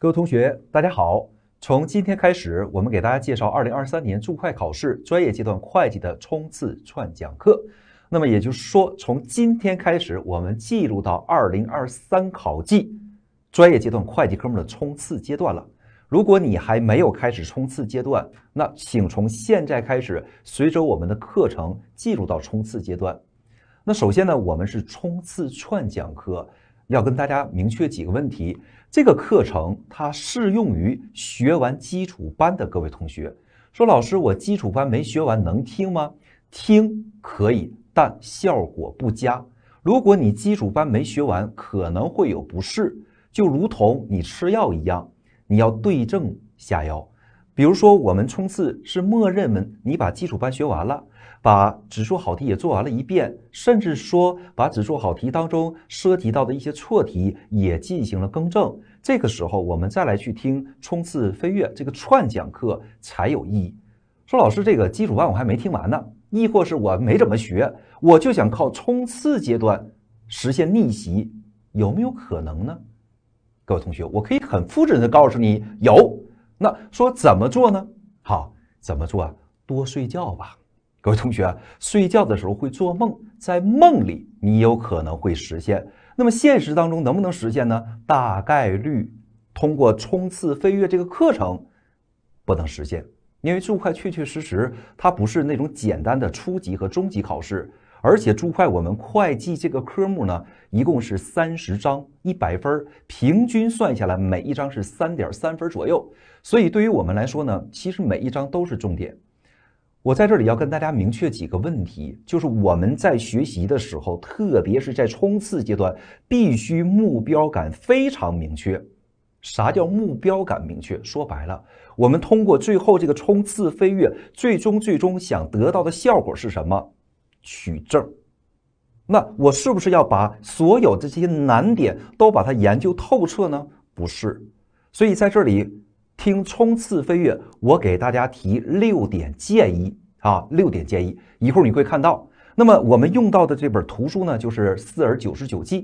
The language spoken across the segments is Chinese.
各位同学，大家好！从今天开始，我们给大家介绍二零二三年注会考试专业阶段会计的冲刺串讲课。那么也就是说，从今天开始，我们进入到二零二三考季专业阶段会计科目的冲刺阶段了。如果你还没有开始冲刺阶段，那请从现在开始，随着我们的课程进入到冲刺阶段。那首先呢，我们是冲刺串讲课，要跟大家明确几个问题。这个课程它适用于学完基础班的各位同学。说老师，我基础班没学完能听吗？听可以，但效果不佳。如果你基础班没学完，可能会有不适，就如同你吃药一样，你要对症下药。比如说，我们冲刺是默认们你把基础班学完了。把指数好题也做完了一遍，甚至说把指数好题当中涉及到的一些错题也进行了更正。这个时候，我们再来去听冲刺飞跃这个串讲课才有意义。说老师，这个基础班我还没听完呢，亦或是我没怎么学，我就想靠冲刺阶段实现逆袭，有没有可能呢？各位同学，我可以很负责任的告诉你，有。那说怎么做呢？好，怎么做？啊？多睡觉吧。各位同学，睡觉的时候会做梦，在梦里你有可能会实现。那么现实当中能不能实现呢？大概率通过冲刺飞跃这个课程不能实现，因为注会确确实实它不是那种简单的初级和中级考试，而且注会我们会计这个科目呢，一共是三十章，一百分，平均算下来每一章是三点三分左右。所以对于我们来说呢，其实每一章都是重点。我在这里要跟大家明确几个问题，就是我们在学习的时候，特别是在冲刺阶段，必须目标感非常明确。啥叫目标感明确？说白了，我们通过最后这个冲刺飞跃，最终最终想得到的效果是什么？取证。那我是不是要把所有的这些难点都把它研究透彻呢？不是。所以在这里。听冲刺飞跃，我给大家提六点建议啊，六点建议。一会儿你会看到。那么我们用到的这本图书呢，就是四而九十九计》。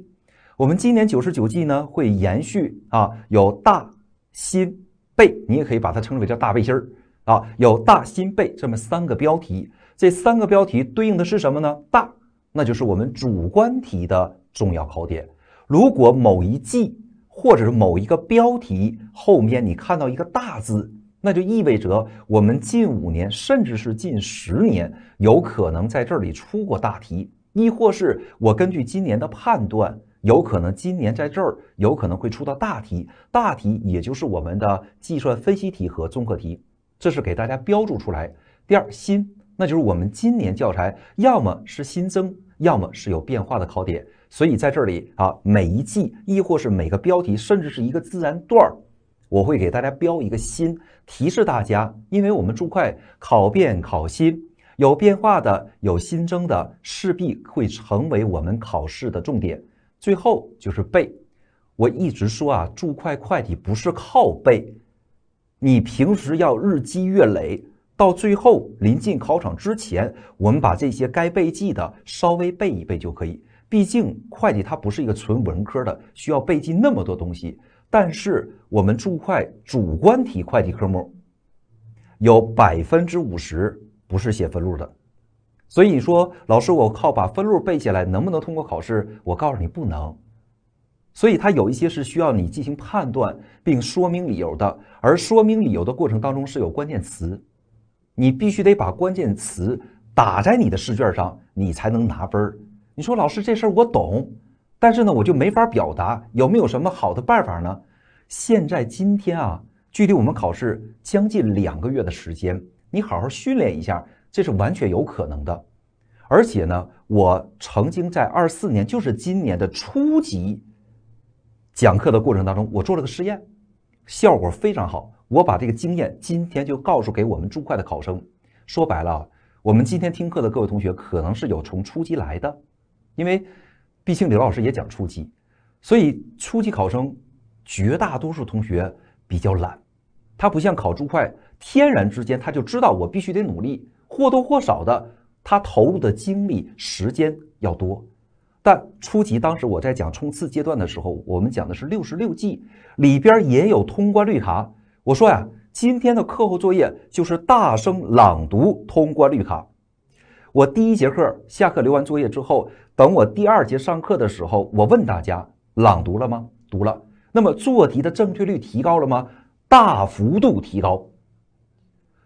我们今年九十九计呢，会延续啊，有大、新、背，你也可以把它称之为叫大背心儿啊，有大、新、背这么三个标题。这三个标题对应的是什么呢？大，那就是我们主观题的重要考点。如果某一季。或者是某一个标题后面你看到一个大字，那就意味着我们近五年甚至是近十年有可能在这里出过大题，亦或是我根据今年的判断，有可能今年在这儿有可能会出到大题。大题也就是我们的计算分析题和综合题，这是给大家标注出来。第二，新，那就是我们今年教材要么是新增，要么是有变化的考点。所以在这里啊，每一季亦或是每个标题，甚至是一个自然段儿，我会给大家标一个新，提示大家，因为我们注会考变考新，有变化的，有新增的，势必会成为我们考试的重点。最后就是背，我一直说啊，注会会计不是靠背，你平时要日积月累，到最后临近考场之前，我们把这些该背记的稍微背一背就可以。毕竟会计它不是一个纯文科的，需要背记那么多东西。但是我们注会主观题会计科目，有百分之五十不是写分录的，所以你说老师，我靠把分录背下来能不能通过考试？我告诉你不能。所以它有一些是需要你进行判断并说明理由的，而说明理由的过程当中是有关键词，你必须得把关键词打在你的试卷上，你才能拿分儿。你说老师这事儿我懂，但是呢我就没法表达。有没有什么好的办法呢？现在今天啊，距离我们考试将近两个月的时间，你好好训练一下，这是完全有可能的。而且呢，我曾经在二四年，就是今年的初级讲课的过程当中，我做了个实验，效果非常好。我把这个经验今天就告诉给我们注会的考生。说白了，我们今天听课的各位同学可能是有从初级来的。因为，毕竟刘老师也讲初级，所以初级考生绝大多数同学比较懒，他不像考注会，天然之间他就知道我必须得努力，或多或少的他投入的精力时间要多。但初级当时我在讲冲刺阶段的时候，我们讲的是六十六计里边也有通关绿卡。我说呀，今天的课后作业就是大声朗读通关绿卡。我第一节课下课留完作业之后。等我第二节上课的时候，我问大家：朗读了吗？读了。那么做题的正确率提高了吗？大幅度提高。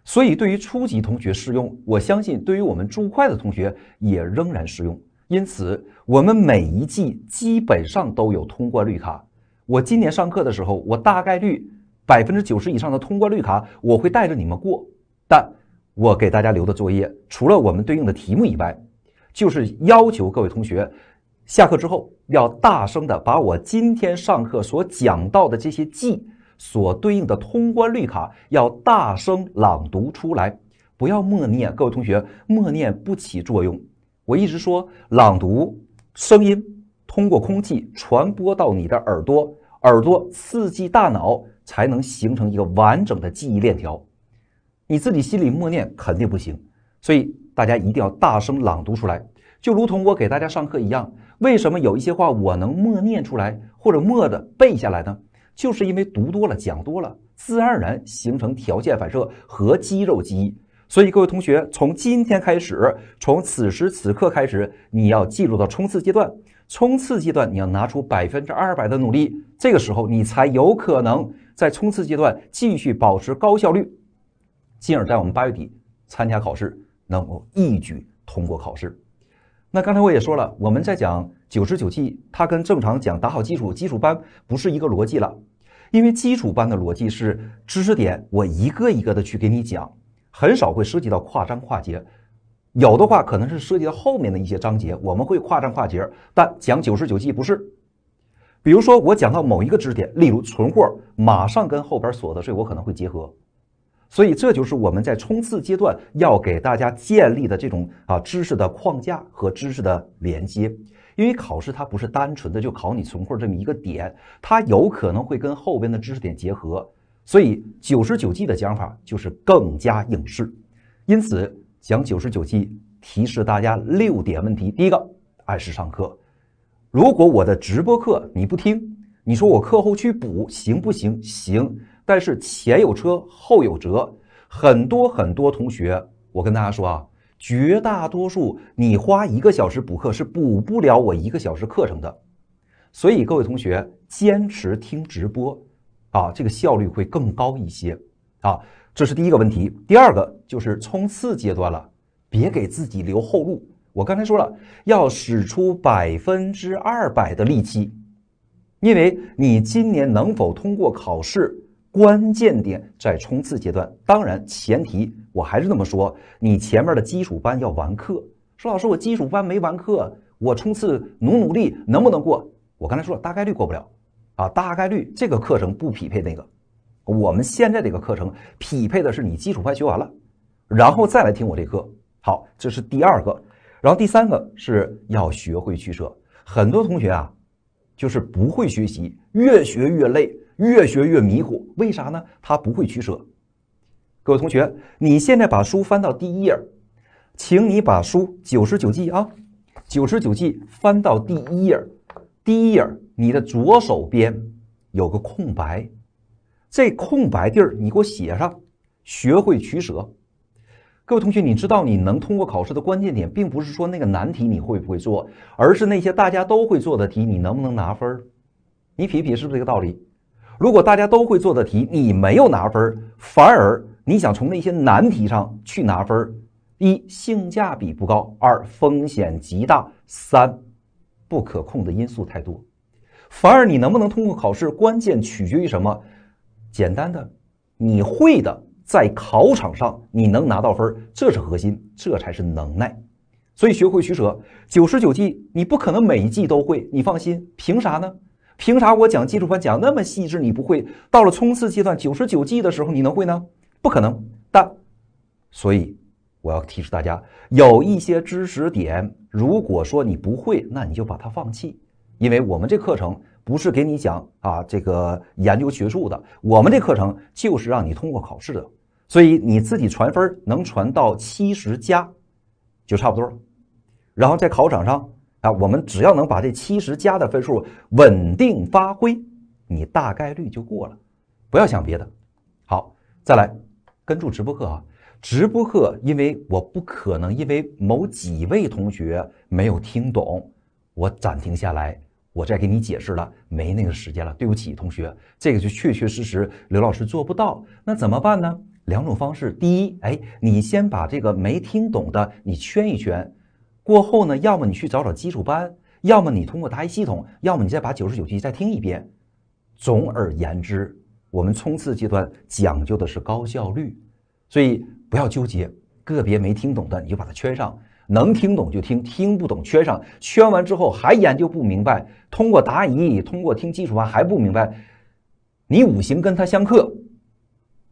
所以对于初级同学适用，我相信对于我们注会的同学也仍然适用。因此，我们每一季基本上都有通过率卡。我今年上课的时候，我大概率百分之九十以上的通过率卡，我会带着你们过。但我给大家留的作业，除了我们对应的题目以外。就是要求各位同学下课之后要大声的把我今天上课所讲到的这些记所对应的通关绿卡要大声朗读出来，不要默念。各位同学默念不起作用。我一直说朗读，声音通过空气传播到你的耳朵，耳朵刺激大脑，才能形成一个完整的记忆链条。你自己心里默念肯定不行，所以。大家一定要大声朗读出来，就如同我给大家上课一样。为什么有一些话我能默念出来，或者默的背下来呢？就是因为读多了，讲多了，自然而然形成条件反射和肌肉记忆。所以各位同学，从今天开始，从此时此刻开始，你要进入到冲刺阶段。冲刺阶段，你要拿出百分之二百的努力，这个时候你才有可能在冲刺阶段继续保持高效率，进而在我们八月底参加考试。能够一举通过考试。那刚才我也说了，我们在讲九十九计，它跟正常讲打好基础基础班不是一个逻辑了。因为基础班的逻辑是知识点，我一个一个的去给你讲，很少会涉及到跨章跨节。有的话可能是涉及到后面的一些章节，我们会跨章跨节。但讲九十九计不是。比如说，我讲到某一个知识点，例如存货，马上跟后边所得税，我可能会结合。所以，这就是我们在冲刺阶段要给大家建立的这种啊知识的框架和知识的连接。因为考试它不是单纯的就考你存货这么一个点，它有可能会跟后边的知识点结合。所以，九十九计的讲法就是更加应试。因此，讲九十九计，提示大家六点问题：第一个，按时上课。如果我的直播课你不听，你说我课后去补行不行？行。但是前有车后有辙，很多很多同学，我跟大家说啊，绝大多数你花一个小时补课是补不了我一个小时课程的，所以各位同学坚持听直播，啊，这个效率会更高一些，啊，这是第一个问题。第二个就是冲刺阶段了，别给自己留后路。我刚才说了，要使出百分之二百的力气，因为你今年能否通过考试。关键点在冲刺阶段，当然前提我还是那么说，你前面的基础班要完课。说老师，我基础班没完课，我冲刺努努力能不能过？我刚才说了，大概率过不了，啊，大概率这个课程不匹配那个。我们现在这个课程匹配的是你基础班学完了，然后再来听我这课。好，这是第二个，然后第三个是要学会取舍。很多同学啊，就是不会学习，越学越累。越学越迷糊，为啥呢？他不会取舍。各位同学，你现在把书翻到第一页，请你把书九十九计啊，九十九计翻到第一页，第一页你的左手边有个空白，这空白地儿你给我写上，学会取舍。各位同学，你知道你能通过考试的关键点，并不是说那个难题你会不会做，而是那些大家都会做的题，你能不能拿分？你一品是不是这个道理？如果大家都会做的题，你没有拿分儿，反而你想从那些难题上去拿分儿，一性价比不高，二风险极大，三不可控的因素太多。反而你能不能通过考试，关键取决于什么？简单的，你会的在考场上你能拿到分儿，这是核心，这才是能耐。所以学会取舍，九十九计你不可能每一计都会。你放心，凭啥呢？凭啥我讲基础班讲那么细致，你不会？到了冲刺阶段九十九计的时候，你能会呢？不可能。但，所以我要提示大家，有一些知识点，如果说你不会，那你就把它放弃，因为我们这课程不是给你讲啊这个研究学术的，我们这课程就是让你通过考试的。所以你自己传分能传到七十加，就差不多。然后在考场上。啊，我们只要能把这七十加的分数稳定发挥，你大概率就过了，不要想别的。好，再来跟住直播课啊！直播课，因为我不可能因为某几位同学没有听懂，我暂停下来，我再给你解释了，没那个时间了，对不起，同学，这个就确确实实刘老师做不到。那怎么办呢？两种方式，第一，哎，你先把这个没听懂的你圈一圈。过后呢，要么你去找找基础班，要么你通过答疑系统，要么你再把九十九题再听一遍。总而言之，我们冲刺阶段讲究的是高效率，所以不要纠结个别没听懂的，你就把它圈上。能听懂就听，听不懂圈上。圈完之后还研究不明白，通过答疑，通过听基础班还不明白，你五行跟它相克，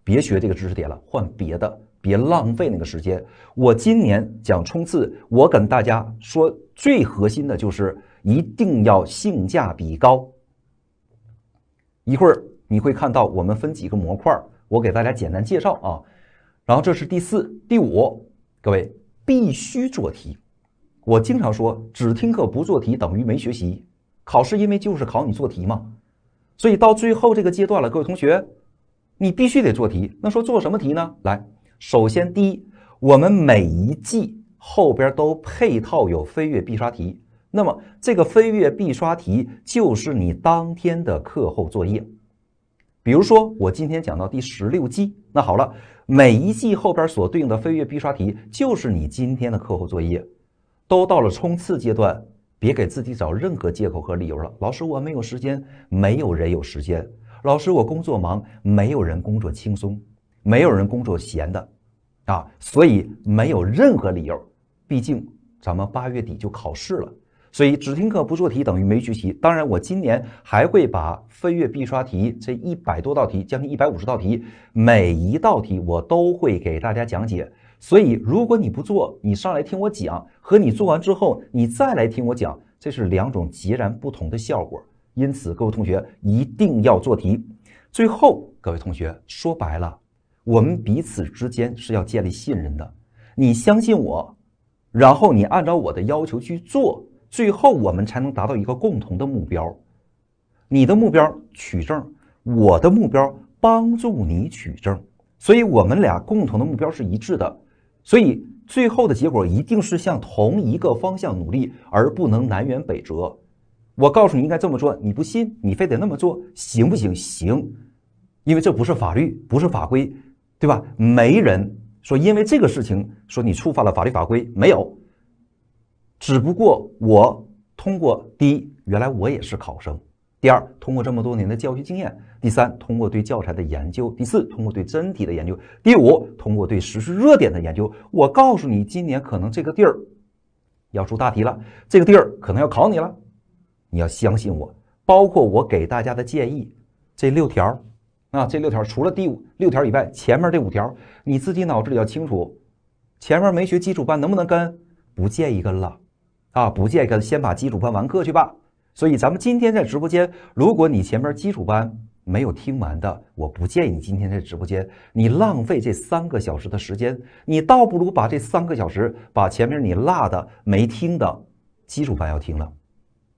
别学这个知识点了，换别的。别浪费那个时间。我今年讲冲刺，我跟大家说最核心的就是一定要性价比高。一会儿你会看到我们分几个模块，我给大家简单介绍啊。然后这是第四、第五，各位必须做题。我经常说，只听课不做题等于没学习。考试因为就是考你做题嘛，所以到最后这个阶段了，各位同学，你必须得做题。那说做什么题呢？来。首先，第一，我们每一季后边都配套有飞跃必刷题。那么，这个飞跃必刷题就是你当天的课后作业。比如说，我今天讲到第十六季，那好了，每一季后边所对应的飞跃必刷题就是你今天的课后作业。都到了冲刺阶段，别给自己找任何借口和理由了。老师，我没有时间，没有人有时间。老师，我工作忙，没有人工作轻松。没有人工作闲的，啊，所以没有任何理由。毕竟咱们八月底就考试了，所以只听课不做题等于没学习。当然，我今年还会把飞跃必刷题这一百多道题，将近一百五十道题，每一道题我都会给大家讲解。所以，如果你不做，你上来听我讲，和你做完之后你再来听我讲，这是两种截然不同的效果。因此，各位同学一定要做题。最后，各位同学说白了。我们彼此之间是要建立信任的，你相信我，然后你按照我的要求去做，最后我们才能达到一个共同的目标。你的目标取证，我的目标帮助你取证，所以我们俩共同的目标是一致的，所以最后的结果一定是向同一个方向努力，而不能南辕北辙。我告诉你应该这么做，你不信，你非得那么做，行不行？行，因为这不是法律，不是法规。对吧？没人说因为这个事情说你触犯了法律法规没有。只不过我通过第一，原来我也是考生；第二，通过这么多年的教学经验；第三，通过对教材的研究；第四，通过对真题的研究；第五，通过对时事热点的研究。我告诉你，今年可能这个地儿要出大题了，这个地儿可能要考你了，你要相信我。包括我给大家的建议这六条。那这六条除了第五六条以外，前面这五条你自己脑子里要清楚。前面没学基础班能不能跟？不建议跟了，啊，不建议跟，先把基础班完课去吧。所以咱们今天在直播间，如果你前面基础班没有听完的，我不建议你今天在直播间，你浪费这三个小时的时间，你倒不如把这三个小时把前面你落的没听的基础班要听了，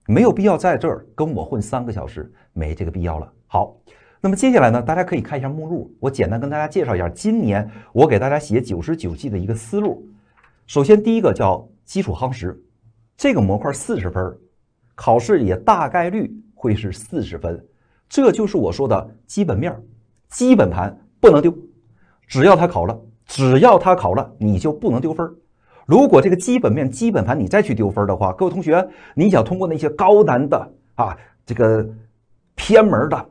没有必要在这儿跟我混三个小时，没这个必要了。好。那么接下来呢？大家可以看一下目录。我简单跟大家介绍一下今年我给大家写九十九计的一个思路。首先，第一个叫基础夯实，这个模块四十分，考试也大概率会是四十分。这就是我说的基本面、基本盘不能丢。只要他考了，只要他考了，你就不能丢分。如果这个基本面、基本盘你再去丢分的话，各位同学，你想通过那些高难的啊，这个偏门的？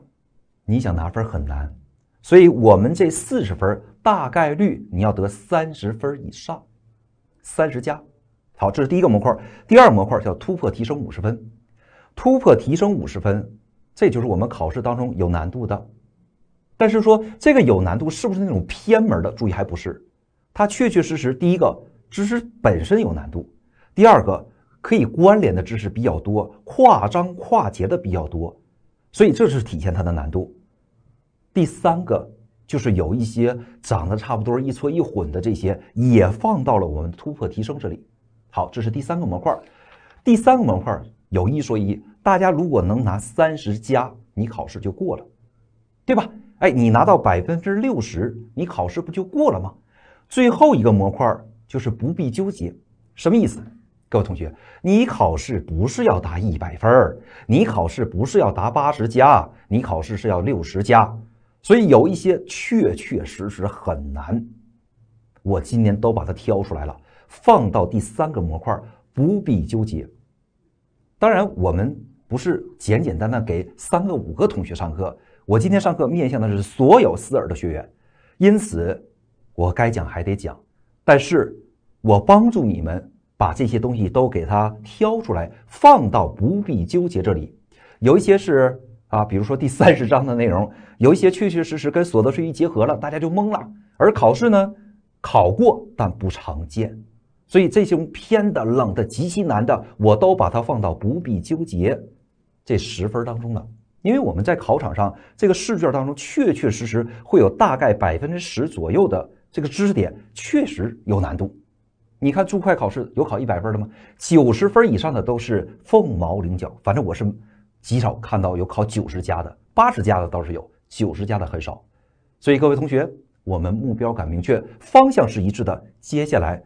你想拿分很难，所以我们这四十分大概率你要得三十分以上，三十加。好，这是第一个模块。第二模块叫突破提升五十分，突破提升五十分，这就是我们考试当中有难度的。但是说这个有难度是不是那种偏门的？注意还不是，它确确实实，第一个知识本身有难度，第二个可以关联的知识比较多，跨章跨节的比较多，所以这是体现它的难度。第三个就是有一些长得差不多、一撮一混的这些，也放到了我们突破提升这里。好，这是第三个模块。第三个模块有一说一，大家如果能拿三十加，你考试就过了，对吧？哎，你拿到百分之六十，你考试不就过了吗？最后一个模块就是不必纠结，什么意思？各位同学，你考试不是要答一百分儿，你考试不是要答八十加，你考试是要六十加。所以有一些确确实实很难，我今年都把它挑出来了，放到第三个模块，不必纠结。当然，我们不是简简单单给三个五个同学上课，我今天上课面向的是所有思尔的学员，因此我该讲还得讲，但是我帮助你们把这些东西都给它挑出来，放到不必纠结这里，有一些是。啊，比如说第三十章的内容，有一些确确实实跟所得税一结合了，大家就懵了。而考试呢，考过但不常见，所以这些偏的、冷的、极其难的，我都把它放到不必纠结这十分当中了。因为我们在考场上，这个试卷当中确确实实会有大概百分之十左右的这个知识点确实有难度。你看注会考试有考一百分的吗？九十分以上的都是凤毛麟角。反正我是。极少看到有考九十加的，八十加的倒是有，九十加的很少。所以各位同学，我们目标感明确，方向是一致的。接下来，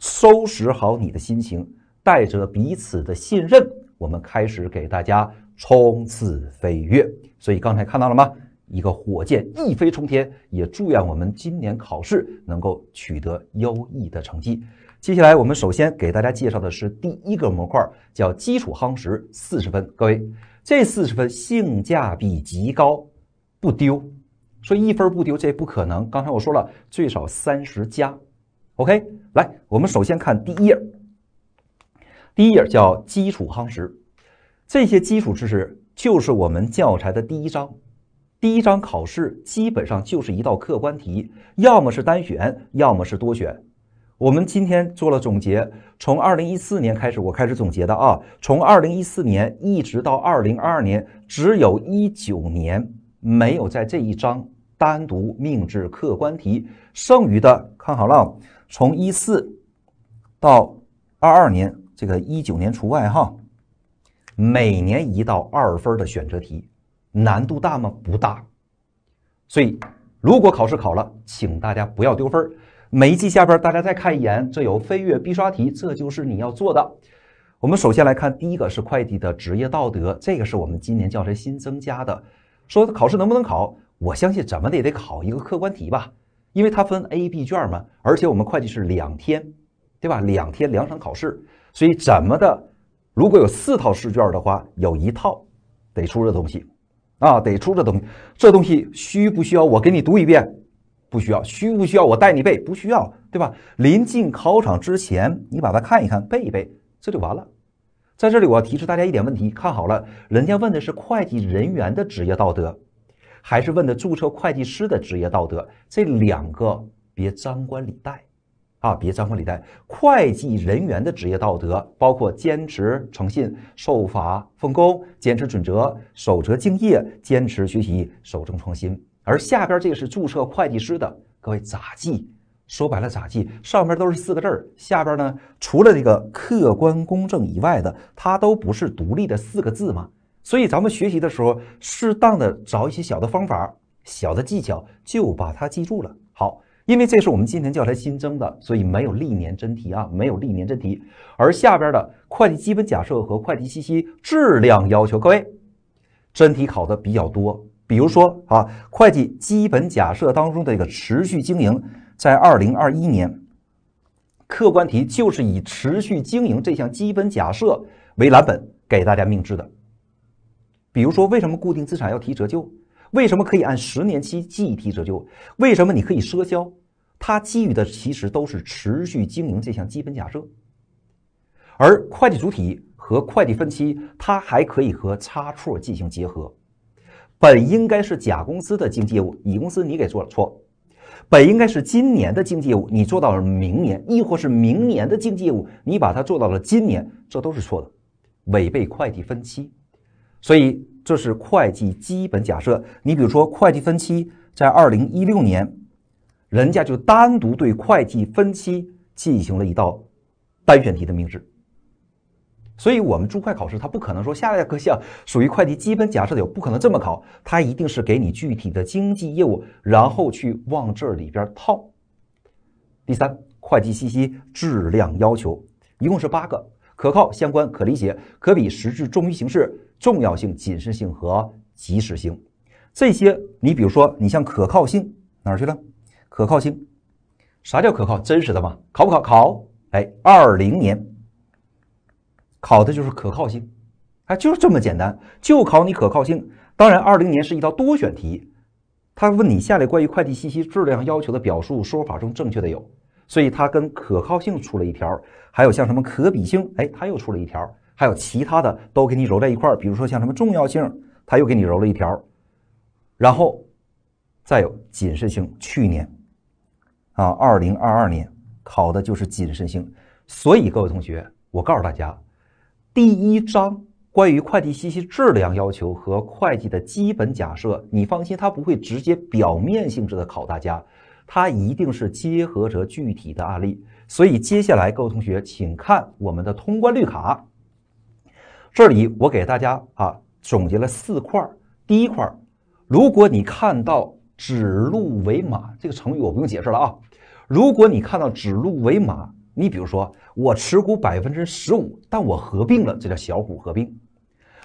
收拾好你的心情，带着彼此的信任，我们开始给大家冲刺飞跃。所以刚才看到了吗？一个火箭一飞冲天。也祝愿我们今年考试能够取得优异的成绩。接下来，我们首先给大家介绍的是第一个模块，叫基础夯实四十分。各位。这四十分性价比极高，不丢。说一分不丢，这不可能。刚才我说了，最少三十加。OK，来，我们首先看第一页。第一页叫基础夯实，这些基础知识就是我们教材的第一章。第一章考试基本上就是一道客观题，要么是单选，要么是多选。我们今天做了总结，从二零一四年开始，我开始总结的啊，从二零一四年一直到二零二二年，只有一九年没有在这一章单独命制客观题，剩余的看好了，从一四到二二年，这个一九年除外哈，每年一道二分的选择题，难度大吗？不大，所以如果考试考了，请大家不要丢分儿。每一季下边，大家再看一眼，这有飞跃必刷题，这就是你要做的。我们首先来看第一个是会计的职业道德，这个是我们今年教材新增加的。说考试能不能考？我相信怎么也得考一个客观题吧，因为它分 A、B 卷嘛，而且我们会计是两天，对吧？两天两场考试，所以怎么的，如果有四套试卷的话，有一套得出这东西啊，得出这东西，这东西需不需要我给你读一遍？不需要，需不需要我带你背？不需要，对吧？临近考场之前，你把它看一看，背一背，这就完了。在这里，我要提示大家一点问题：看好了，人家问的是会计人员的职业道德，还是问的注册会计师的职业道德？这两个别张冠李戴啊！别张冠李戴。会计人员的职业道德包括坚持诚信、守法奉公、坚持准则、守则敬业、坚持学习、守正创新。而下边这个是注册会计师的，各位咋记？说白了咋记？上边都是四个字儿，下边呢，除了这个客观公正以外的，它都不是独立的四个字吗？所以咱们学习的时候，适当的找一些小的方法、小的技巧，就把它记住了。好，因为这是我们今年教材新增的，所以没有历年真题啊，没有历年真题。而下边的会计基本假设和会计信息质量要求，各位真题考的比较多。比如说啊，会计基本假设当中的一个持续经营，在二零二一年，客观题就是以持续经营这项基本假设为蓝本给大家命制的。比如说，为什么固定资产要提折旧？为什么可以按十年期计提折旧？为什么你可以赊销？它基于的其实都是持续经营这项基本假设。而会计主体和会计分期，它还可以和差错进行结合。本应该是甲公司的经济务，乙公司你给做了错。本应该是今年的经济务，你做到了明年，亦或是明年的经济务，你把它做到了今年，这都是错的，违背会计分期。所以这是会计基本假设。你比如说会计分期，在二零一六年，人家就单独对会计分期进行了一道单选题的命制。所以，我们注会考试，它不可能说下列各项属于会计基本假设的，有不可能这么考，它一定是给你具体的经济业务，然后去往这里边套。第三，会计信息质量要求，一共是八个：可靠、相关、可理解、可比、实质重于形式、重要性、谨慎性和及时性。这些，你比如说，你像可靠性哪儿去了？可靠性，啥叫可靠？真实的嘛，考不考？考，哎，二零年。考的就是可靠性，哎，就是这么简单，就考你可靠性。当然，二零年是一道多选题，他问你下列关于快递信息质量要求的表述说法中正确的有，所以它跟可靠性出了一条，还有像什么可比性，哎，他又出了一条，还有其他的都给你揉在一块儿，比如说像什么重要性，他又给你揉了一条，然后再有谨慎性，去年，啊，二零二二年考的就是谨慎性，所以各位同学，我告诉大家。第一章关于会计信息质量要求和会计的基本假设，你放心，它不会直接表面性质的考大家，它一定是结合着具体的案例。所以接下来，各位同学，请看我们的通关绿卡。这里我给大家啊总结了四块儿。第一块儿，如果你看到“指鹿为马”这个成语，我不用解释了啊。如果你看到“指鹿为马”。你比如说，我持股百分之十五，但我合并了，这叫小股合并。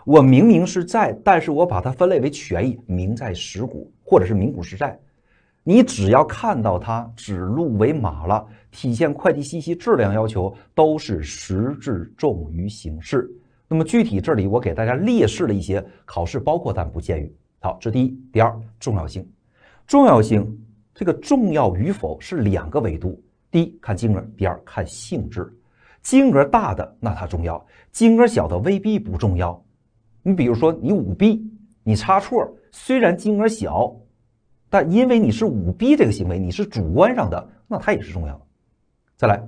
我明明是债，但是我把它分类为权益，名债实股，或者是名股实债。你只要看到它指鹿为马了，体现会计信息质量要求都是实质重于形式。那么具体这里我给大家列示了一些考试包括，但不建议。好，这第一。第二，重要性。重要性这个重要与否是两个维度。第一看金额，第二看性质。金额大的那它重要，金额小的未必不重要。你比如说你舞弊，你差错，虽然金额小，但因为你是舞弊这个行为，你是主观上的，那它也是重要。再来，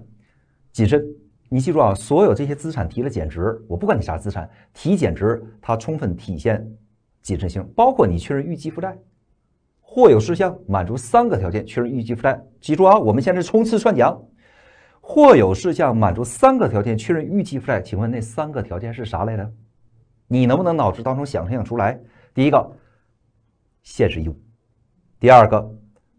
谨慎，你记住啊，所有这些资产提了减值，我不管你啥资产提减值，它充分体现谨慎性，包括你确认预计负债。或有事项满足三个条件，确认预计负债。记住啊，我们现在冲刺串讲。或有事项满足三个条件确认预计负债，请问那三个条件是啥来着？你能不能脑子当中想象出来？第一个，现实义务；第二个，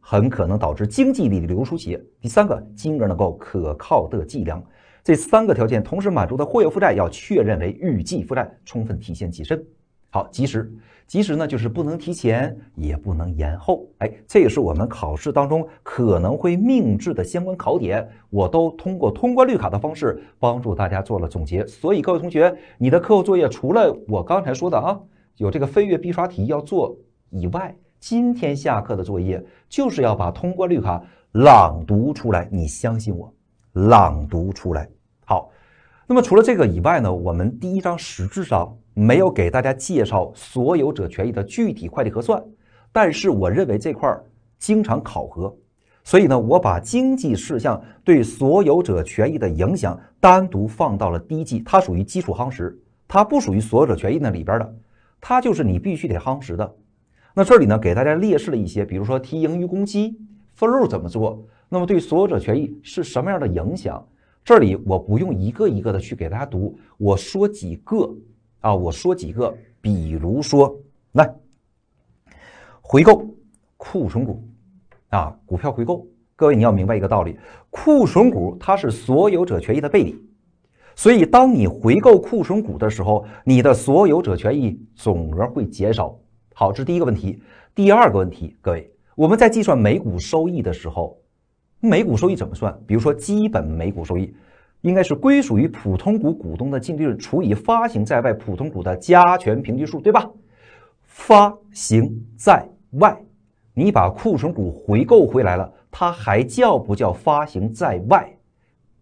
很可能导致经济利益流出企业；第三个，金额能够可靠的计量。这三个条件同时满足的或有负债要确认为预计负债，充分体现谨慎。好，及时，及时呢，就是不能提前，也不能延后，哎，这也是我们考试当中可能会命制的相关考点，我都通过通关绿卡的方式帮助大家做了总结。所以各位同学，你的课后作业除了我刚才说的啊，有这个飞跃必刷题要做以外，今天下课的作业就是要把通关绿卡朗读出来。你相信我，朗读出来，好。那么除了这个以外呢，我们第一章实质上没有给大家介绍所有者权益的具体会计核算，但是我认为这块儿经常考核，所以呢，我把经济事项对所有者权益的影响单独放到了第一季，它属于基础夯实，它不属于所有者权益那里边的，它就是你必须得夯实的。那这里呢，给大家列示了一些，比如说提盈余公积、分入怎么做，那么对所有者权益是什么样的影响？这里我不用一个一个的去给大家读，我说几个啊，我说几个，比如说，来回购库存股啊，股票回购，各位你要明白一个道理，库存股它是所有者权益的背离，所以当你回购库存股的时候，你的所有者权益总额会减少。好，这是第一个问题，第二个问题，各位我们在计算每股收益的时候。每股收益怎么算？比如说，基本每股收益应该是归属于普通股股东的净利润除以发行在外普通股的加权平均数，对吧？发行在外，你把库存股回购回来了，它还叫不叫发行在外？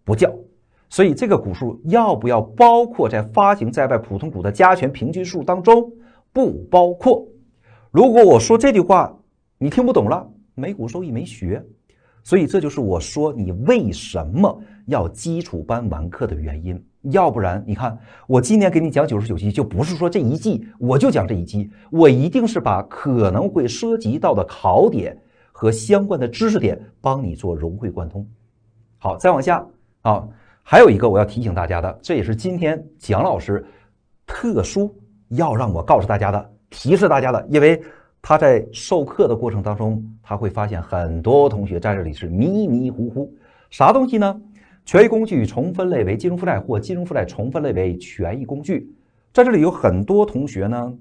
不叫。所以这个股数要不要包括在发行在外普通股的加权平均数当中？不包括。如果我说这句话，你听不懂了，每股收益没学。所以这就是我说你为什么要基础班完课的原因。要不然，你看我今天给你讲九十九期，就不是说这一季我就讲这一季，我一定是把可能会涉及到的考点和相关的知识点帮你做融会贯通。好，再往下啊，还有一个我要提醒大家的，这也是今天蒋老师特殊要让我告诉大家的、提示大家的，因为。他在授课的过程当中，他会发现很多同学在这里是迷迷糊糊，啥东西呢？权益工具重分类为金融负债，或金融负债重分类为权益工具，在这里有很多同学呢，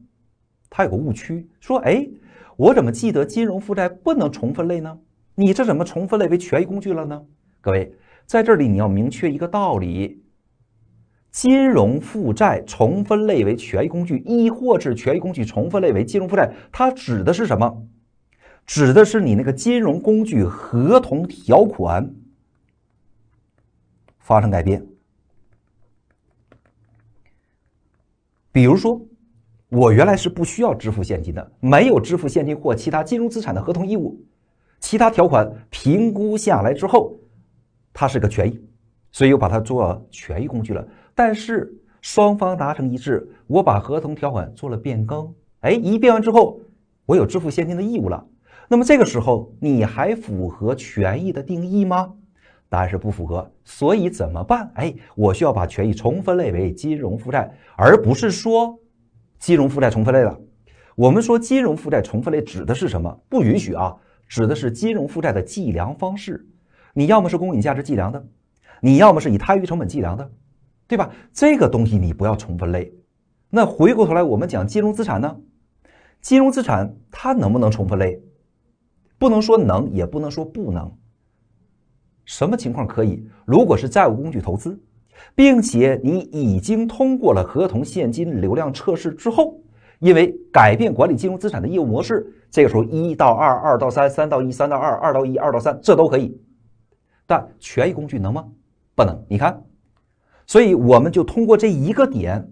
他有个误区，说：“哎，我怎么记得金融负债不能重分类呢？你这怎么重分类为权益工具了呢？”各位，在这里你要明确一个道理。金融负债重分类为权益工具，亦或是权益工具重分类为金融负债，它指的是什么？指的是你那个金融工具合同条款发生改变。比如说，我原来是不需要支付现金的，没有支付现金或其他金融资产的合同义务，其他条款评估下来之后，它是个权益，所以又把它做权益工具了。但是双方达成一致，我把合同条款做了变更。哎，一变完之后，我有支付现金的义务了。那么这个时候，你还符合权益的定义吗？答案是不符合。所以怎么办？哎，我需要把权益重分类为金融负债，而不是说金融负债重分类了。我们说金融负债重分类指的是什么？不允许啊，指的是金融负债的计量方式。你要么是公允价值计量的，你要么是以摊余成本计量的。对吧？这个东西你不要重分类。那回过头来，我们讲金融资产呢？金融资产它能不能重分类？不能说能，也不能说不能。什么情况可以？如果是债务工具投资，并且你已经通过了合同现金流量测试之后，因为改变管理金融资产的业务模式，这个时候一到二，二到三，三到一，三到二，二到一，二到三，这都可以。但权益工具能吗？不能。你看。所以我们就通过这一个点，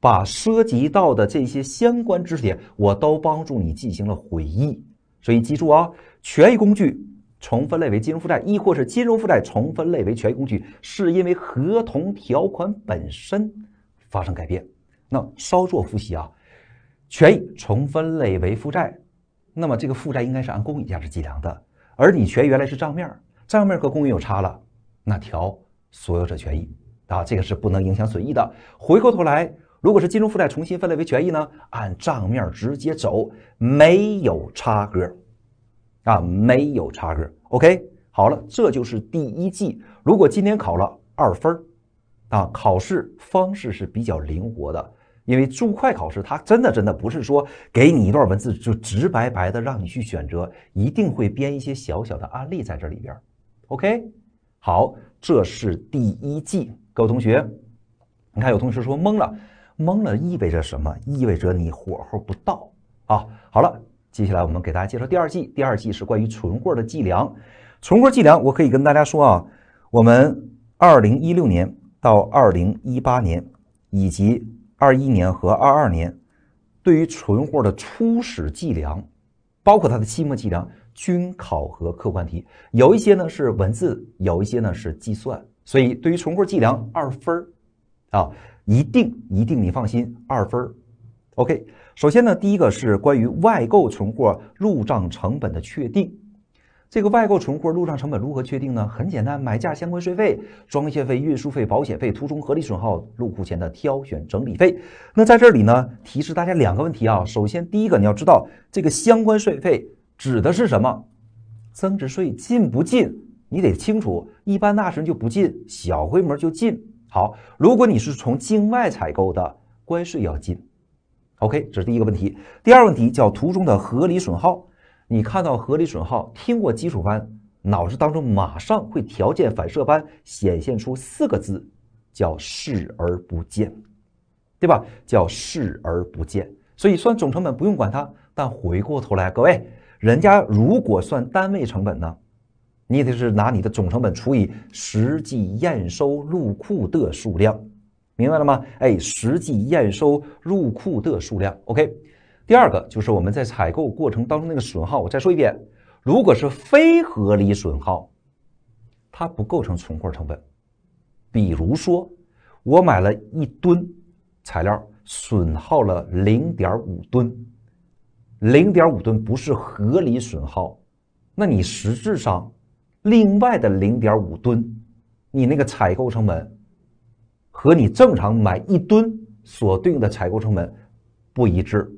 把涉及到的这些相关知识点，我都帮助你进行了回忆。所以记住啊，权益工具重分类为金融负债，亦或是金融负债重分类为权益工具，是因为合同条款本身发生改变。那稍作复习啊，权益重分类为负债，那么这个负债应该是按公允价值计量的，而你权益原来是账面，账面和公允有差了，那调所有者权益。啊，这个是不能影响损益的。回过头来，如果是金融负债重新分类为权益呢？按账面直接走，没有差额，啊，没有差额。OK，好了，这就是第一季。如果今天考了二分儿，啊，考试方式是比较灵活的，因为注会考试它真的真的不是说给你一段文字就直白白的让你去选择，一定会编一些小小的案例在这里边。OK，好，这是第一季。有同学，你看，有同学说懵了，懵了意味着什么？意味着你火候不到啊！好了，接下来我们给大家介绍第二季。第二季是关于存货的计量。存货计量，我可以跟大家说啊，我们二零一六年到二零一八年以及二一年和二二年，对于存货的初始计量，包括它的期末计量，均考核客观题。有一些呢是文字，有一些呢是计算。所以，对于存货计量二分儿，啊，一定一定你放心，二分儿，OK。首先呢，第一个是关于外购存货入账成本的确定。这个外购存货入账成本如何确定呢？很简单，买价、相关税费、装卸费、运输费、保险费、途中合理损耗、入库前的挑选整理费。那在这里呢，提示大家两个问题啊。首先，第一个你要知道这个相关税费指的是什么？增值税进不进？你得清楚，一般纳税人就不进，小规模就进。好，如果你是从境外采购的，关税要进。OK，这是第一个问题。第二问题叫图中的合理损耗。你看到合理损耗，听过基础班，脑子当中马上会条件反射般显现出四个字，叫视而不见，对吧？叫视而不见。所以算总成本不用管它，但回过头来，各位，人家如果算单位成本呢？你得是拿你的总成本除以实际验收入库的数量，明白了吗？哎，实际验收入库的数量。OK，第二个就是我们在采购过程当中那个损耗。我再说一遍，如果是非合理损耗，它不构成存货成本。比如说，我买了一吨材料，损耗了零点五吨，零点五吨不是合理损耗，那你实质上。另外的零点五吨，你那个采购成本和你正常买一吨所对应的采购成本不一致。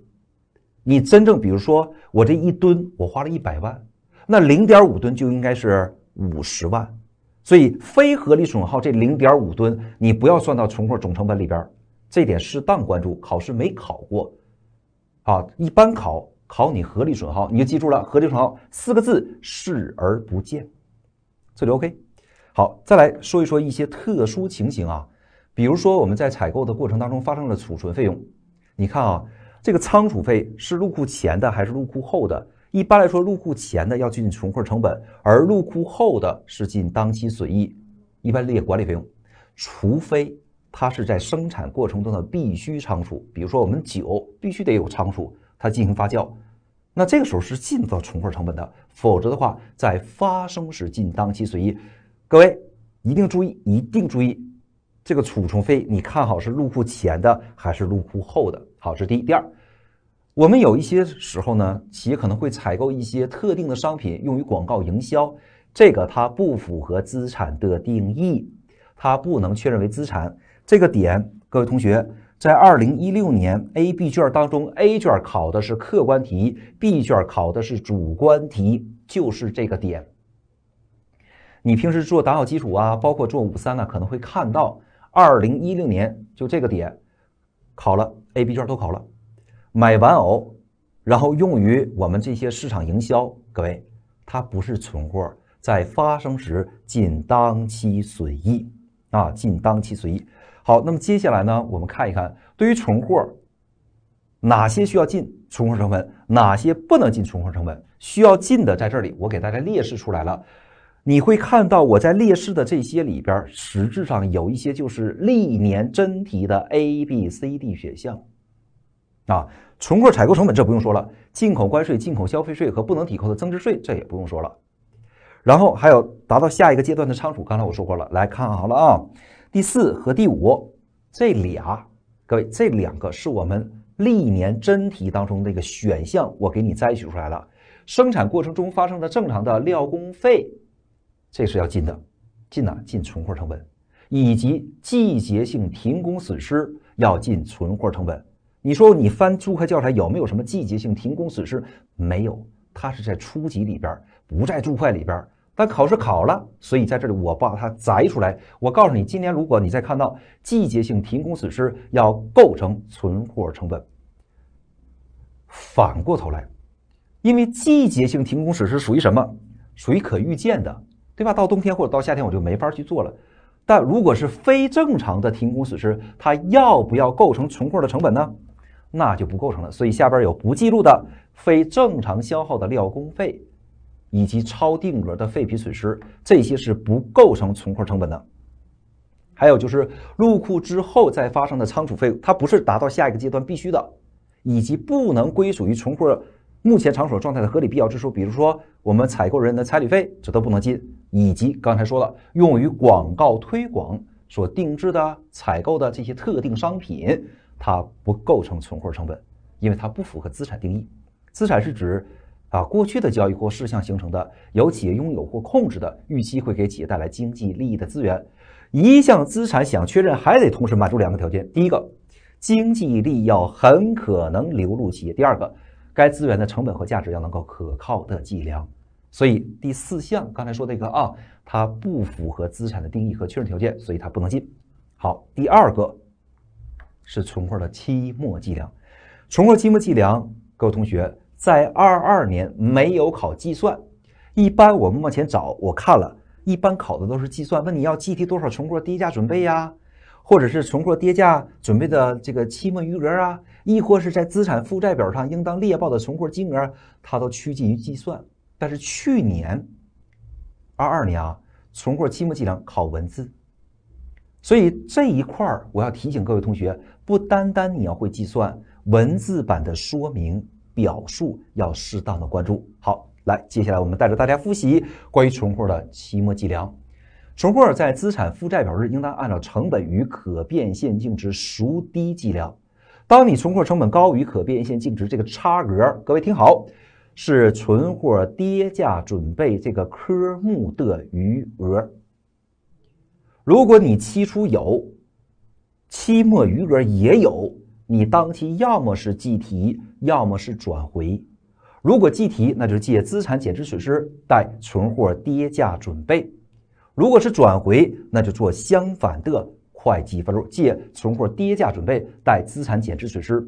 你真正比如说，我这一吨我花了一百万，那零点五吨就应该是五十万。所以非合理损耗这零点五吨，你不要算到存货总成本里边，这点适当关注。考试没考过，啊，一般考考你合理损耗，你就记住了，合理损耗四个字视而不见。对，OK，好，再来说一说一些特殊情形啊，比如说我们在采购的过程当中发生了储存费用，你看啊，这个仓储费是入库前的还是入库后的？一般来说，入库前的要进存货成本，而入库后的是进当期损益，一般列管理费用，除非它是在生产过程中的必须仓储，比如说我们酒必须得有仓储，它进行发酵。那这个时候是进不到存货成本的，否则的话，在发生时进当期损益。各位一定注意，一定注意这个储存费，你看好是入库前的还是入库后的？好，是第一。第二，我们有一些时候呢，企业可能会采购一些特定的商品用于广告营销，这个它不符合资产的定义，它不能确认为资产。这个点，各位同学。在二零一六年 A、B 卷当中，A 卷考的是客观题，B 卷考的是主观题，就是这个点。你平时做打好基础啊，包括做五三呢，可能会看到二零一六年就这个点考了，A、B 卷都考了。买玩偶，然后用于我们这些市场营销，各位，它不是存货，在发生时仅当期损益啊，仅当期损益。好，那么接下来呢？我们看一看，对于存货，哪些需要进存货成本，哪些不能进存货成本？需要进的，在这里我给大家列示出来了。你会看到我在列示的这些里边，实质上有一些就是历年真题的 A、B、C、D 选项啊。存货采购成本这不用说了，进口关税、进口消费税和不能抵扣的增值税这也不用说了。然后还有达到下一个阶段的仓储，刚才我说过了。来看好了啊。第四和第五这俩，各位这两个是我们历年真题当中的一个选项，我给你摘取出来了。生产过程中发生的正常的料工费，这是要进的，进哪？进存货成本，以及季节性停工损失要进存货成本。你说你翻注会教材有没有什么季节性停工损失？没有，它是在初级里边，不在注会里边。但考试考了，所以在这里我把它摘出来。我告诉你，今年如果你再看到季节性停工损失要构成存货成本，反过头来，因为季节性停工损失属于什么？属于可预见的，对吧？到冬天或者到夏天我就没法去做了。但如果是非正常的停工损失，它要不要构成存货的成本呢？那就不构成了。所以下边有不记录的非正常消耗的料工费。以及超定额的废品损失，这些是不构成存货成本的。还有就是入库之后再发生的仓储费用，它不是达到下一个阶段必须的，以及不能归属于存货目前场所状态的合理必要支出，比如说我们采购人员的差旅费，这都不能进。以及刚才说了，用于广告推广所定制的采购的这些特定商品，它不构成存货成本，因为它不符合资产定义。资产是指。啊，过去的交易或事项形成的、由企业拥有或控制的、预期会给企业带来经济利益的资源，一项资产想确认，还得同时满足两个条件：第一个，经济利益要很可能流入企业；第二个，该资源的成本和价值要能够可靠的计量。所以第四项刚才说那个啊，它不符合资产的定义和确认条件，所以它不能进。好，第二个是存货的期末计量，存货期末计量，各位同学。在二二年没有考计算，一般我们往前找，我看了，一般考的都是计算。问你要计提多少存货跌价准备呀？或者是存货跌价准备的这个期末余额啊？亦或是在资产负债表上应当列报的存货金额，它都趋近于计算。但是去年二二年啊，存货期末计量考文字，所以这一块儿我要提醒各位同学，不单单你要会计算，文字版的说明。表述要适当的关注。好，来，接下来我们带着大家复习关于存货的期末计量。存货在资产负债表日，应当按照成本与可变现净值孰低计量。当你存货成本高于可变现净值，这个差额，各位听好，是存货跌价准备这个科目的余额。如果你期初有，期末余额也有，你当期要么是计提。要么是转回，如果计提，那就借资产减值损失，贷存货跌价准备；如果是转回，那就做相反的会计分录，借存货跌价准备，贷资产减值损失。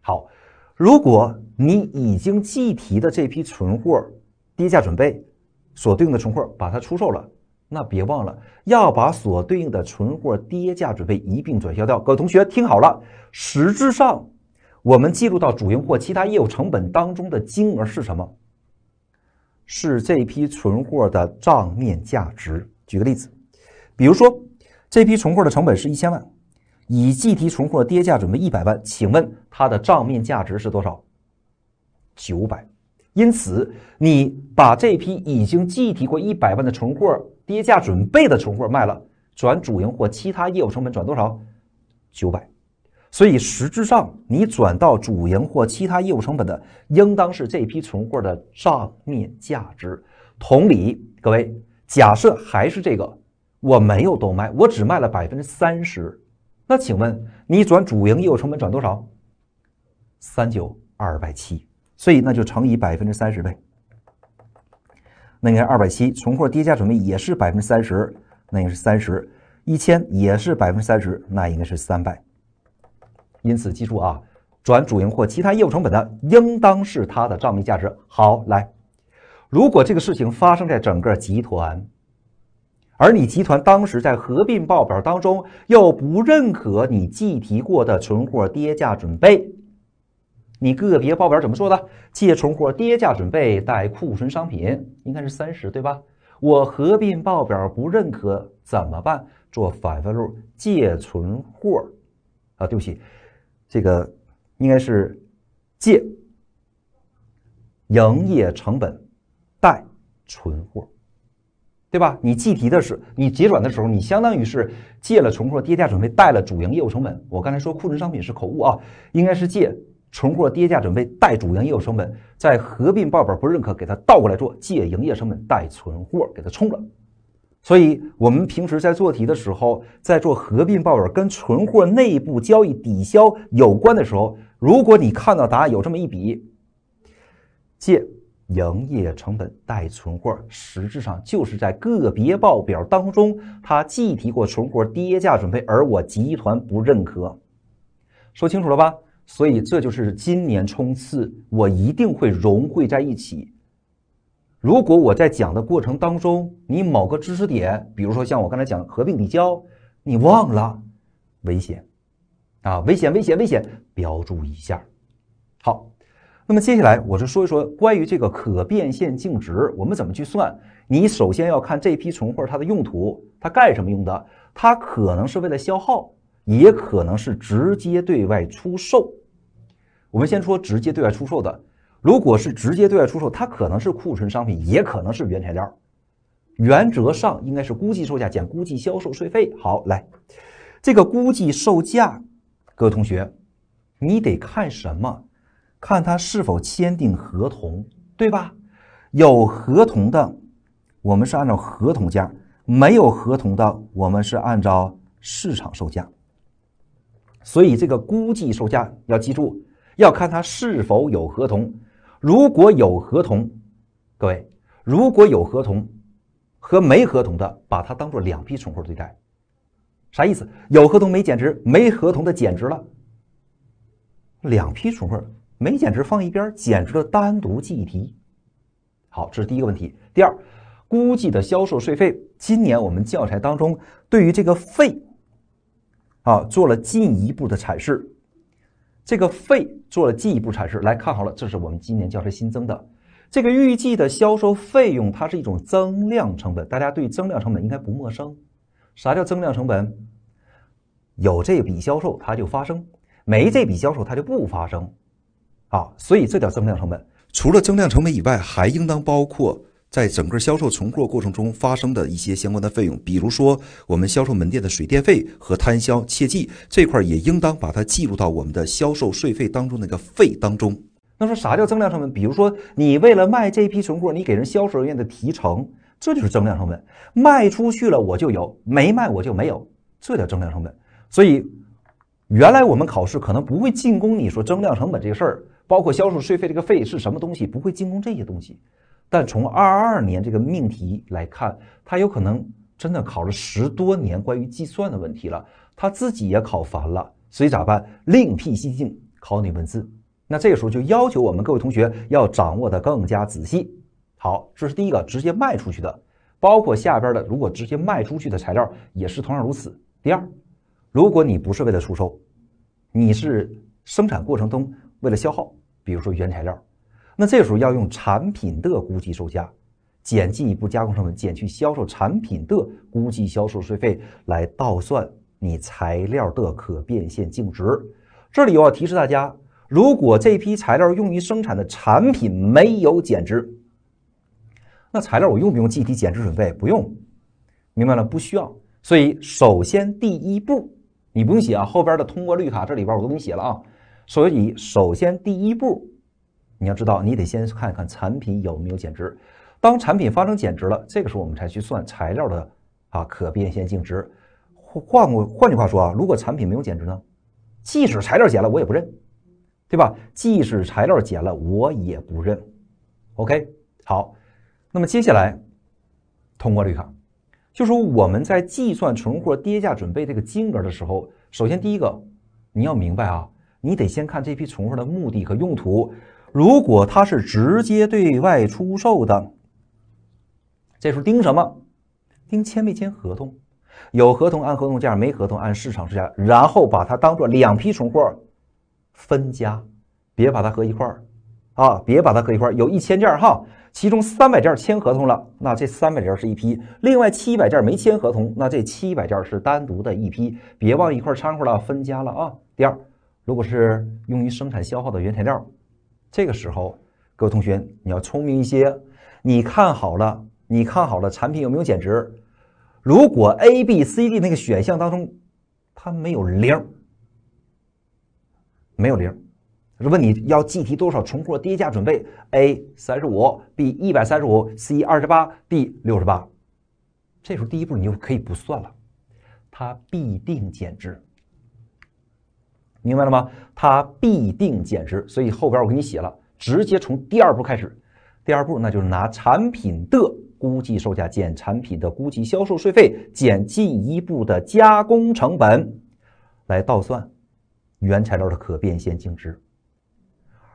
好，如果你已经计提的这批存货跌价准备所对应的存货把它出售了，那别忘了要把所对应的存货跌价准备一并转销掉。各位同学听好了，实质上。我们记录到主营或其他业务成本当中的金额是什么？是这批存货的账面价值。举个例子，比如说这批存货的成本是一千万，已计提存货跌价准备一百万，请问它的账面价值是多少？九百。因此，你把这批已经计提过一百万的存货跌价准备的存货卖了，转主营或其他业务成本转多少？九百。所以实质上，你转到主营或其他业务成本的，应当是这批存货的账面价值。同理，各位，假设还是这个，我没有都卖，我只卖了百分之三十，那请问你转主营业务成本转多少？三九二百七，所以那就乘以百分之三十呗。那应该二百七存货跌价准备也是百分之三十，那应该是三十一千也是百分之三十，那应该是三百。因此记住啊，转主营或其他业务成本的，应当是它的账面价值。好，来，如果这个事情发生在整个集团，而你集团当时在合并报表当中又不认可你计提过的存货跌价准备，你个别报表怎么做的？借存货跌价准备，贷库存商品，应该是三十对吧？我合并报表不认可怎么办？做反分录，借存货，啊，对不起。这个应该是借营业成本带存货，对吧？你计提的是，你结转的时候，你相当于是借了存货跌价准备，带了主营业务成本。我刚才说库存商品是口误啊，应该是借存货跌价准备，带主营业务成本。在合并报表不认可，给它倒过来做，借营业成本带存货，给它冲了。所以，我们平时在做题的时候，在做合并报表跟存货内部交易抵消有关的时候，如果你看到答案有这么一笔，借营业成本，贷存货，实质上就是在个别报表当中，他计提过存货跌价准备，而我集团不认可，说清楚了吧？所以，这就是今年冲刺，我一定会融汇在一起。如果我在讲的过程当中，你某个知识点，比如说像我刚才讲合并抵消，你忘了，危险，啊，危险，危险，危险，标注一下。好，那么接下来我就说一说关于这个可变现净值我们怎么去算。你首先要看这批存货它的用途，它干什么用的？它可能是为了消耗，也可能是直接对外出售。我们先说直接对外出售的。如果是直接对外出售，它可能是库存商品，也可能是原材料。原则上应该是估计售价减估计销售税费。好，来，这个估计售价，各位同学，你得看什么？看他是否签订合同，对吧？有合同的，我们是按照合同价；没有合同的，我们是按照市场售价。所以，这个估计售价要记住，要看它是否有合同。如果有合同，各位，如果有合同和没合同的，把它当做两批存货对待，啥意思？有合同没减值，没合同的减值了，两批存货，没减值放一边，减值的单独计提。好，这是第一个问题。第二，估计的销售税费，今年我们教材当中对于这个费啊做了进一步的阐释。这个费做了进一步阐释，来看好了，这是我们今年教材新增的，这个预计的销售费用，它是一种增量成本，大家对增量成本应该不陌生。啥叫增量成本？有这笔销售它就发生，没这笔销售它就不发生，啊，所以这叫增量成本。除了增量成本以外，还应当包括。在整个销售存货过程中发生的一些相关的费用，比如说我们销售门店的水电费和摊销，切记这块儿也应当把它计入到我们的销售税费当中那个费当中。那说啥叫增量成本？比如说你为了卖这批存货，你给人销售人员的提成，这就是增量成本。卖出去了我就有，没卖我就没有，这叫增量成本。所以原来我们考试可能不会进攻你说增量成本这个事儿，包括销售税费这个费是什么东西，不会进攻这些东西。但从二二年这个命题来看，他有可能真的考了十多年关于计算的问题了，他自己也考烦了，所以咋办？另辟蹊径考你文字。那这个时候就要求我们各位同学要掌握的更加仔细。好，这是第一个直接卖出去的，包括下边的，如果直接卖出去的材料也是同样如此。第二，如果你不是为了出售，你是生产过程中为了消耗，比如说原材料。那这时候要用产品的估计售价，减进一步加工成本，减去销售产品的估计销售税费，来倒算你材料的可变现净值。这里我要提示大家，如果这批材料用于生产的产品没有减值，那材料我用不用计提减值准备？不用，明白了？不需要。所以首先第一步你不用写啊，后边的通过绿卡这里边我都给你写了啊。所以首先第一步。你要知道，你得先看一看产品有没有减值。当产品发生减值了，这个时候我们才去算材料的啊可变现净值。换过换句话说啊，如果产品没有减值呢，即使材料减了我也不认，对吧？即使材料减了我也不认。OK，好。那么接下来通过率卡，就说我们在计算存货跌价准备这个金额的时候，首先第一个你要明白啊，你得先看这批存货的目的和用途。如果他是直接对外出售的，这时候盯什么？盯签没签合同，有合同按合同价，没合同按市场价。然后把它当做两批存货分家，别把它合一块儿啊！别把它合一块儿。有一千件哈，其中三百件签合同了，那这三百件是一批；另外七百件没签合同，那这七百件是单独的一批。别往一块掺和了，分家了啊！第二，如果是用于生产消耗的原材料。这个时候，各位同学，你要聪明一些。你看好了，你看好了，产品有没有减值？如果 A、B、C、D 那个选项当中，它没有零，没有零，问你要计提多少存货跌价准备？A 三十五，B 一百三十五，C 二十八，D 六十八。这时候第一步你就可以不算了，它必定减值。明白了吗？它必定减值，所以后边我给你写了，直接从第二步开始。第二步那就是拿产品的估计售价减产品的估计销售税费减进一步的加工成本，来倒算原材料的可变现净值。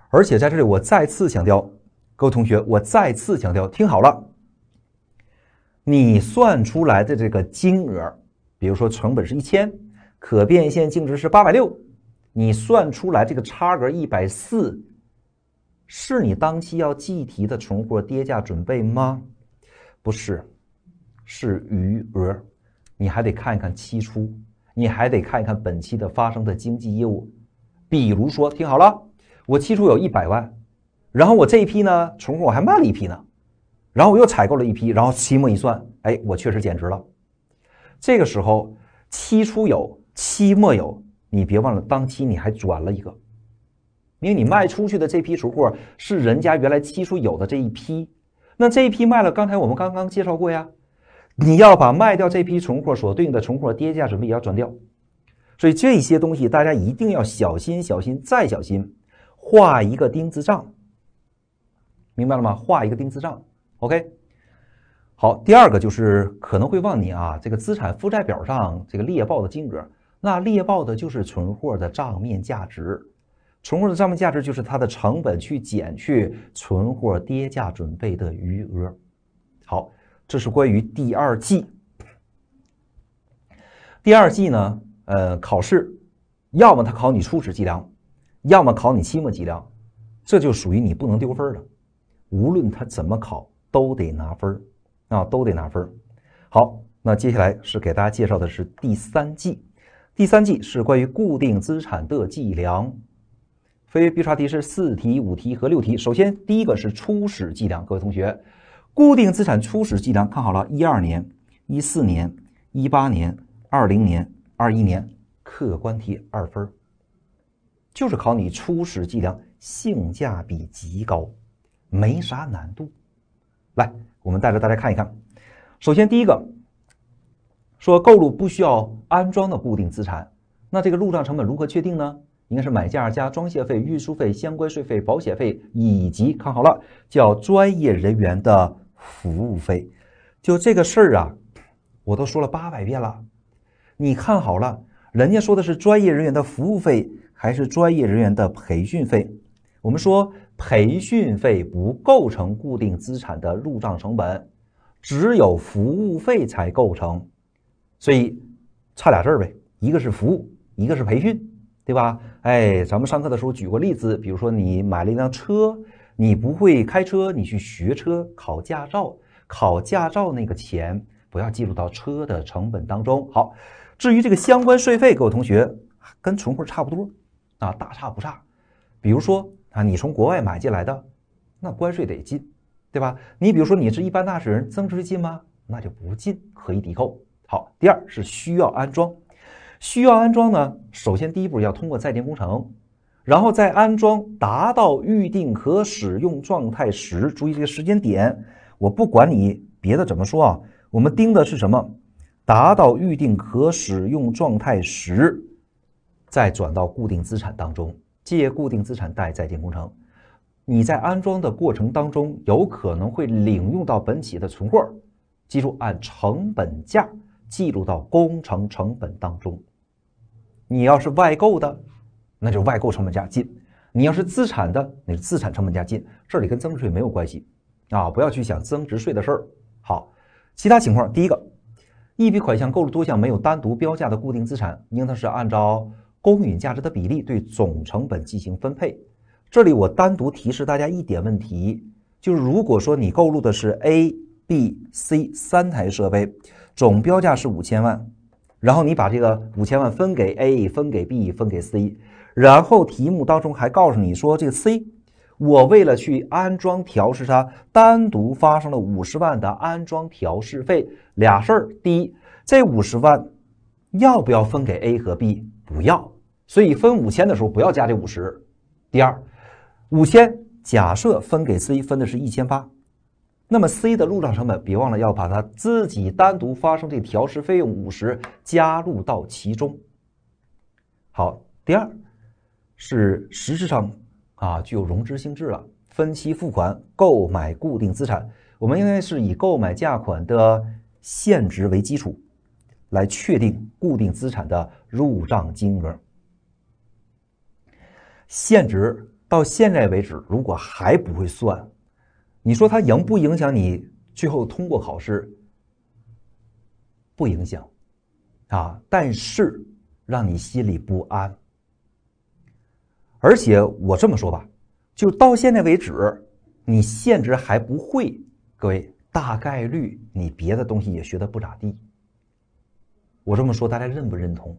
而且在这里，我再次强调，各位同学，我再次强调，听好了，你算出来的这个金额，比如说成本是一千，可变现净值是八百六。你算出来这个差额一百四，是你当期要计提的存货跌价准备吗？不是，是余额。你还得看一看期初，你还得看一看本期的发生的经济业务。比如说，听好了，我期初有一百万，然后我这一批呢，存货我还卖了一批呢，然后我又采购了一批，然后期末一算，哎，我确实减值了。这个时候，期初有，期末有。你别忘了，当期你还转了一个，因为你卖出去的这批存货是人家原来期初有的这一批，那这一批卖了，刚才我们刚刚介绍过呀，你要把卖掉这批存货所对应的存货跌价准备也要转掉，所以这些东西大家一定要小心、小心再小心，画一个丁字账，明白了吗？画一个丁字账。OK，好，第二个就是可能会问你啊，这个资产负债表上这个猎豹的金额。那列报的就是存货的账面价值，存货的账面价值就是它的成本去减去存货跌价准备的余额。好，这是关于第二季。第二季呢，呃，考试要么他考你初始计量，要么考你期末计量，这就属于你不能丢分的。无论他怎么考，都得拿分儿，啊，都得拿分儿。好，那接下来是给大家介绍的是第三季。第三季是关于固定资产的计量，非必刷题是四题、五题和六题。首先，第一个是初始计量，各位同学，固定资产初始计量看好了，一二年、一四年、一八年、二零年、二一年，客观题二分，就是考你初始计量性价比极高，没啥难度。来，我们带着大家看一看，首先第一个。说购入不需要安装的固定资产，那这个入账成本如何确定呢？应该是买价加装卸费、运输费、相关税费、保险费以及看好了叫专业人员的服务费。就这个事儿啊，我都说了八百遍了。你看好了，人家说的是专业人员的服务费还是专业人员的培训费？我们说培训费不构成固定资产的入账成本，只有服务费才构成。所以差俩字儿呗，一个是服务，一个是培训，对吧？哎，咱们上课的时候举过例子，比如说你买了一辆车，你不会开车，你去学车、考驾照，考驾照那个钱不要计入到车的成本当中。好，至于这个相关税费，各位同学跟存货差不多啊，大差不差。比如说啊，你从国外买进来的，那关税得进，对吧？你比如说你是一般纳税人，增值税吗？那就不进，可以抵扣。第二是需要安装，需要安装呢，首先第一步要通过在建工程，然后在安装达到预定可使用状态时，注意这个时间点，我不管你别的怎么说啊，我们盯的是什么？达到预定可使用状态时，再转到固定资产当中，借固定资产，贷在建工程。你在安装的过程当中，有可能会领用到本企业的存货，记住按成本价。记录到工程成本当中。你要是外购的，那就外购成本价进；你要是资产的，那是产成本价进。这里跟增值税没有关系啊，不要去想增值税的事儿。好，其他情况，第一个，一笔款项购入多项没有单独标价的固定资产，应当是按照公允价值的比例对总成本进行分配。这里我单独提示大家一点问题，就是如果说你购入的是 A、B、C 三台设备。总标价是五千万，然后你把这个五千万分给 A，分给 B，分给 C。然后题目当中还告诉你说，这个 C 我为了去安装调试它，单独发生了五十万的安装调试费。俩事儿，第一，这五十万要不要分给 A 和 B？不要。所以分五千的时候不要加这五十。第二，五千假设分给 C 分的是一千八。那么 C 的入账成本，别忘了要把它自己单独发生这调试费用五十加入到其中。好，第二是实质上啊具有融资性质了，分期付款购买固定资产，我们应该是以购买价款的现值为基础，来确定固定资产的入账金额。现值到现在为止，如果还不会算。你说它影不影响你最后通过考试？不影响啊，但是让你心里不安。而且我这么说吧，就到现在为止，你现值还不会，各位大概率你别的东西也学的不咋地。我这么说，大家认不认同？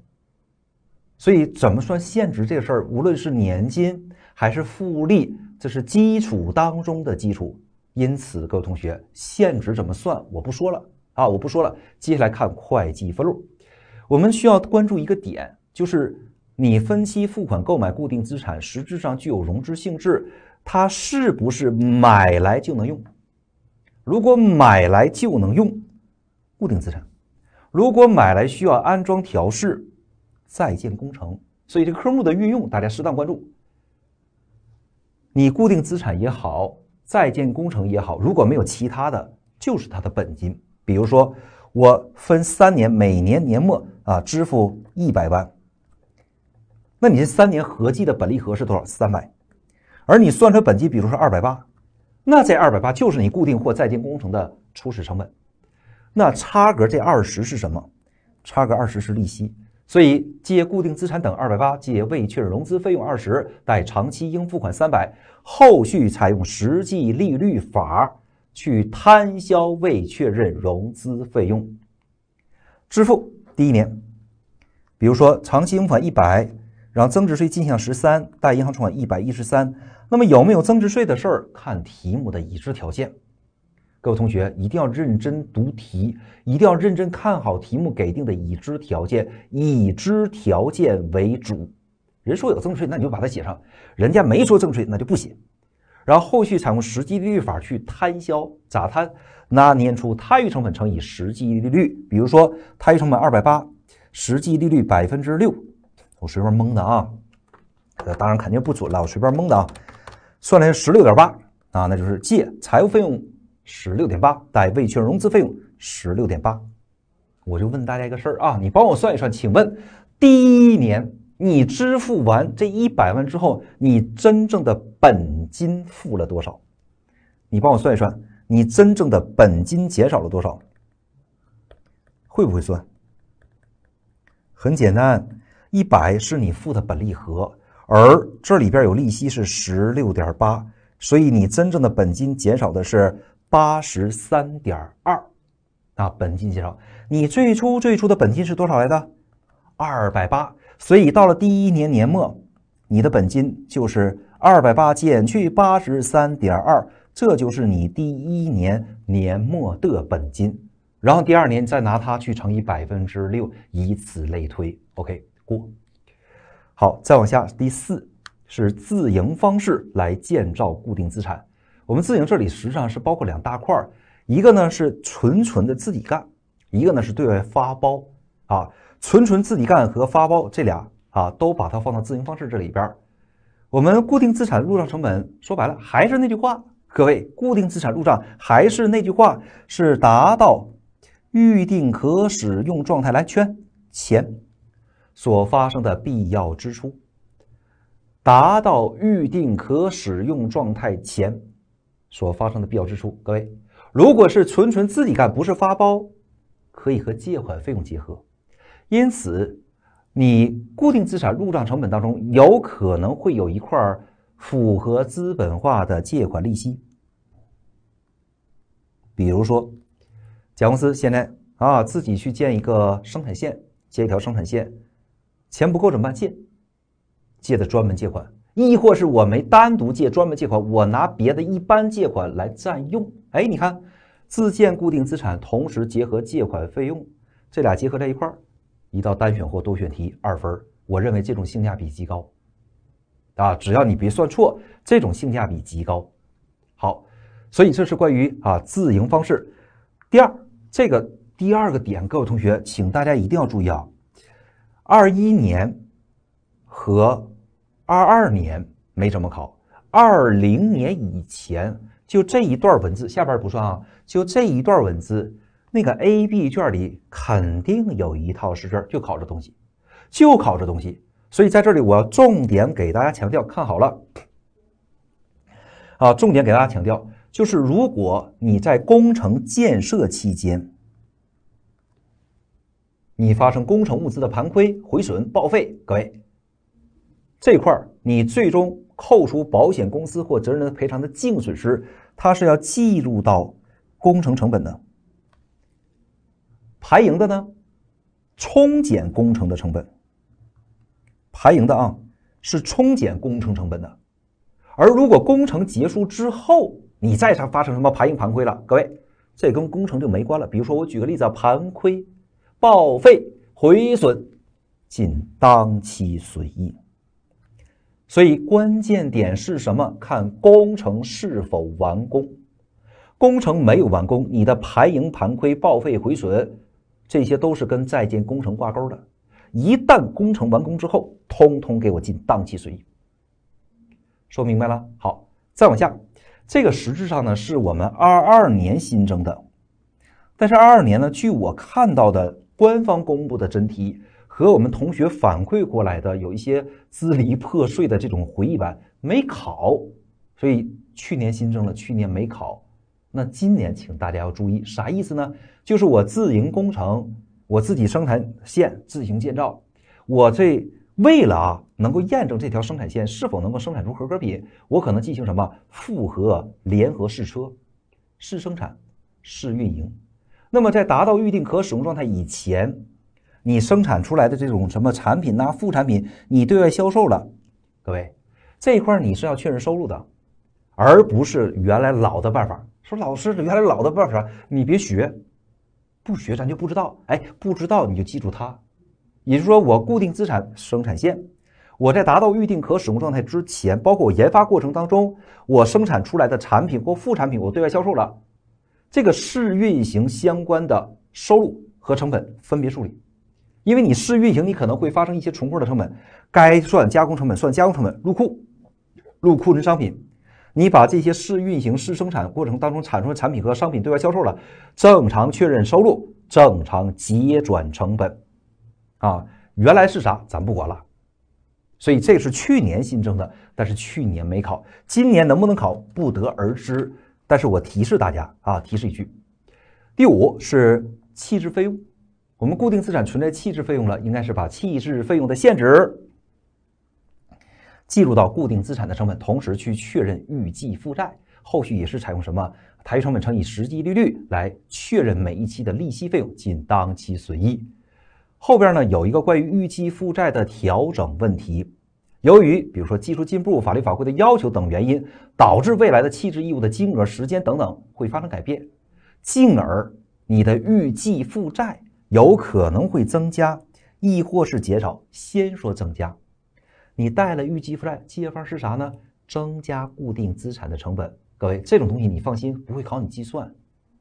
所以怎么算现值这事儿，无论是年金还是复利，这是基础当中的基础。因此，各位同学，现值怎么算？我不说了啊，我不说了。接下来看会计分录，我们需要关注一个点，就是你分期付款购买固定资产，实质上具有融资性质，它是不是买来就能用？如果买来就能用，固定资产；如果买来需要安装调试，在建工程。所以，这个科目的运用，大家适当关注。你固定资产也好。在建工程也好，如果没有其他的，就是它的本金。比如说，我分三年，每年年末啊支付一百万，那你这三年合计的本利和是多少？三百。而你算出来本金，比如说二百八，那这二百八就是你固定或在建工程的初始成本。那差额这二十是什么？差额二十是利息。所以借固定资产等二百八，借未确认融资费用二十，贷长期应付款三百。后续采用实际利率法去摊销未确认融资费用。支付第一年，比如说长期应付款一百，然后增值税进项十三，贷银行存款一百一十三。那么有没有增值税的事儿？看题目的已知条件。各位同学一定要认真读题，一定要认真看好题目给定的已知条件，已知条件为主。人说有增值税，那你就把它写上；人家没说增值税，那就不写。然后后续采用实际利率法去摊销，咋摊？那年初摊余成本乘以实际利率。比如说摊余成本二百八，实际利率百分之六，我随便蒙的啊。呃，当然肯定不准了，我随便蒙的啊。算了十六点八啊，那就是借财务费用。十六点八，再未确认融资费用十六点八，我就问大家一个事儿啊，你帮我算一算，请问第一年你支付完这一百万之后，你真正的本金付了多少？你帮我算一算，你真正的本金减少了多少？会不会算？很简单，一百是你付的本利和，而这里边有利息是十六点八，所以你真正的本金减少的是。八十三点二，啊，本金减少。你最初最初的本金是多少来的？二百八。所以到了第一年年末，你的本金就是二百八减去八十三点二，这就是你第一年年末的本金。然后第二年再拿它去乘以百分之六，以此类推。OK，过。好，再往下，第四是自营方式来建造固定资产。我们自营这里实际上是包括两大块儿，一个呢是纯纯的自己干，一个呢是对外发包啊。纯纯自己干和发包这俩啊，都把它放到自营方式这里边。我们固定资产入账成本说白了还是那句话，各位固定资产入账还是那句话是达到预定可使用状态来圈钱所发生的必要支出，达到预定可使用状态前。所发生的必要支出，各位，如果是纯纯自己干，不是发包，可以和借款费用结合。因此，你固定资产入账成本当中有可能会有一块符合资本化的借款利息。比如说，甲公司现在啊自己去建一个生产线，建一条生产线，钱不够怎么办？借，借的专门借款。亦或是我没单独借专门借款，我拿别的一般借款来占用。哎，你看，自建固定资产同时结合借款费用，这俩结合在一块儿，一道单选或多选题二分，我认为这种性价比极高，啊，只要你别算错，这种性价比极高。好，所以这是关于啊自营方式。第二，这个第二个点，各位同学，请大家一定要注意啊，二一年和。二二年没怎么考，二零年以前就这一段文字下边不算啊，就这一段文字，那个 A、B 卷里肯定有一套试卷，儿就考这东西，就考这东西。所以在这里我要重点给大家强调，看好了，啊，重点给大家强调就是，如果你在工程建设期间，你发生工程物资的盘亏、毁损、报废，各位。这块儿，你最终扣除保险公司或责任人的赔偿的净损失，它是要记录到工程成本的。排盈的呢，冲减工程的成本。排盈的啊，是冲减工程成本的。而如果工程结束之后，你再上发生什么排盈盘亏了，各位，这跟工程就没关了。比如说，我举个例子啊，盘亏、报废、毁损，仅当期损益。所以关键点是什么？看工程是否完工。工程没有完工，你的盘盈盘亏、报废毁损，这些都是跟在建工程挂钩的。一旦工程完工之后，通通给我进当期损益。说明白了。好，再往下，这个实质上呢，是我们二二年新增的。但是二二年呢，据我看到的官方公布的真题。和我们同学反馈过来的有一些支离破碎的这种回忆吧，没考，所以去年新增了，去年没考。那今年请大家要注意啥意思呢？就是我自营工程，我自己生产线自行建造，我这为了啊能够验证这条生产线是否能够生产出合格品，我可能进行什么复合联合试车、试生产、试运营。那么在达到预定可使用状态以前。你生产出来的这种什么产品呐、副产品，你对外销售了，各位这一块你是要确认收入的，而不是原来老的办法。说老师，原来老的办法你别学，不学咱就不知道。哎，不知道你就记住它。也就是说，我固定资产生产线，我在达到预定可使用状态之前，包括我研发过程当中，我生产出来的产品或副产品，我对外销售了，这个试运行相关的收入和成本分别处理。因为你试运行，你可能会发生一些重复的成本，该算加工成本算加工成本入库，入库成商品，你把这些试运行、试生产过程当中产出的产品和商品对外销售了，正常确认收入，正常结转成本，啊，原来是啥咱不管了，所以这是去年新增的，但是去年没考，今年能不能考不得而知，但是我提示大家啊，提示一句，第五是弃之废物。我们固定资产存在弃置费用了，应该是把弃置费用的现值计入到固定资产的成本，同时去确认预计负债。后续也是采用什么台成本乘以实际利率来确认每一期的利息费用，仅当期损益。后边呢有一个关于预计负债的调整问题，由于比如说技术进步、法律法规的要求等原因，导致未来的弃置义务的金额、时间等等会发生改变，进而你的预计负债。有可能会增加，亦或是减少。先说增加，你带了预计负债，借方是啥呢？增加固定资产的成本。各位，这种东西你放心，不会考你计算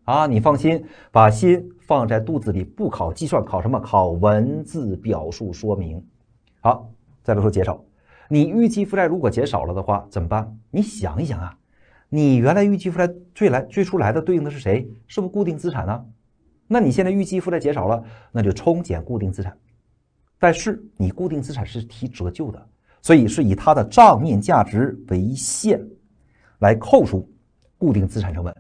啊，你放心，把心放在肚子里。不考计算，考什么？考文字表述说明。好，再来说减少，你预计负债如果减少了的话怎么办？你想一想啊，你原来预计负债最来最初来的对应的是谁？是不是固定资产呢？那你现在预计负债减少了，那就冲减固定资产。但是你固定资产是提折旧的，所以是以它的账面价值为限来扣除固定资产成本。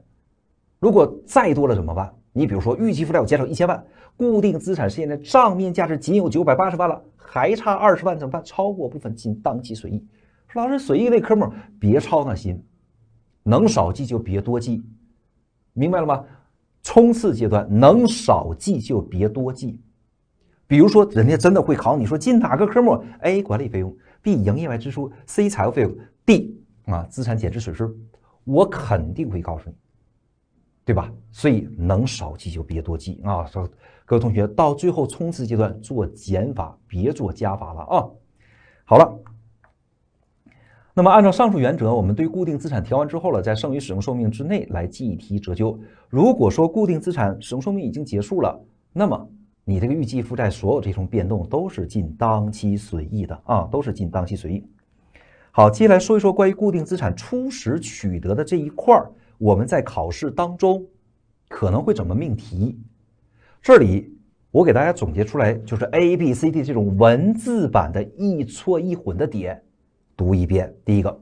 如果再多了怎么办？你比如说预计负债我减少一千万，固定资产现在账面价值仅有九百八十万了，还差二十万怎么办？超过部分进当期损益。老师，损益类科目别操那心，能少记就别多记，明白了吗？冲刺阶段能少记就别多记，比如说人家真的会考你说进哪个科目？A 管理费用，B 营业外支出，C 财务费用，D 啊资产减值损失，我肯定会告诉你，对吧？所以能少记就别多记啊！说各位同学到最后冲刺阶段做减法，别做加法了啊！好了。那么，按照上述原则，我们对固定资产调完之后了，在剩余使用寿命之内来计提折旧。如果说固定资产使用寿命已经结束了，那么你这个预计负债所有这种变动都是进当期损益的啊，都是进当期损益。好，接下来说一说关于固定资产初始取得的这一块儿，我们在考试当中可能会怎么命题？这里我给大家总结出来，就是 A、B、C、D 这种文字版的易错易混的点。读一遍，第一个，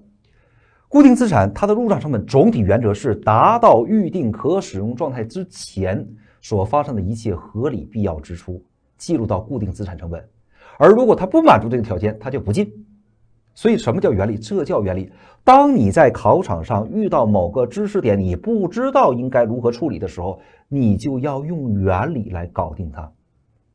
固定资产它的入账成本总体原则是达到预定可使用状态之前所发生的一切合理必要支出，记录到固定资产成本。而如果它不满足这个条件，它就不进。所以什么叫原理？这叫原理。当你在考场上遇到某个知识点你不知道应该如何处理的时候，你就要用原理来搞定它。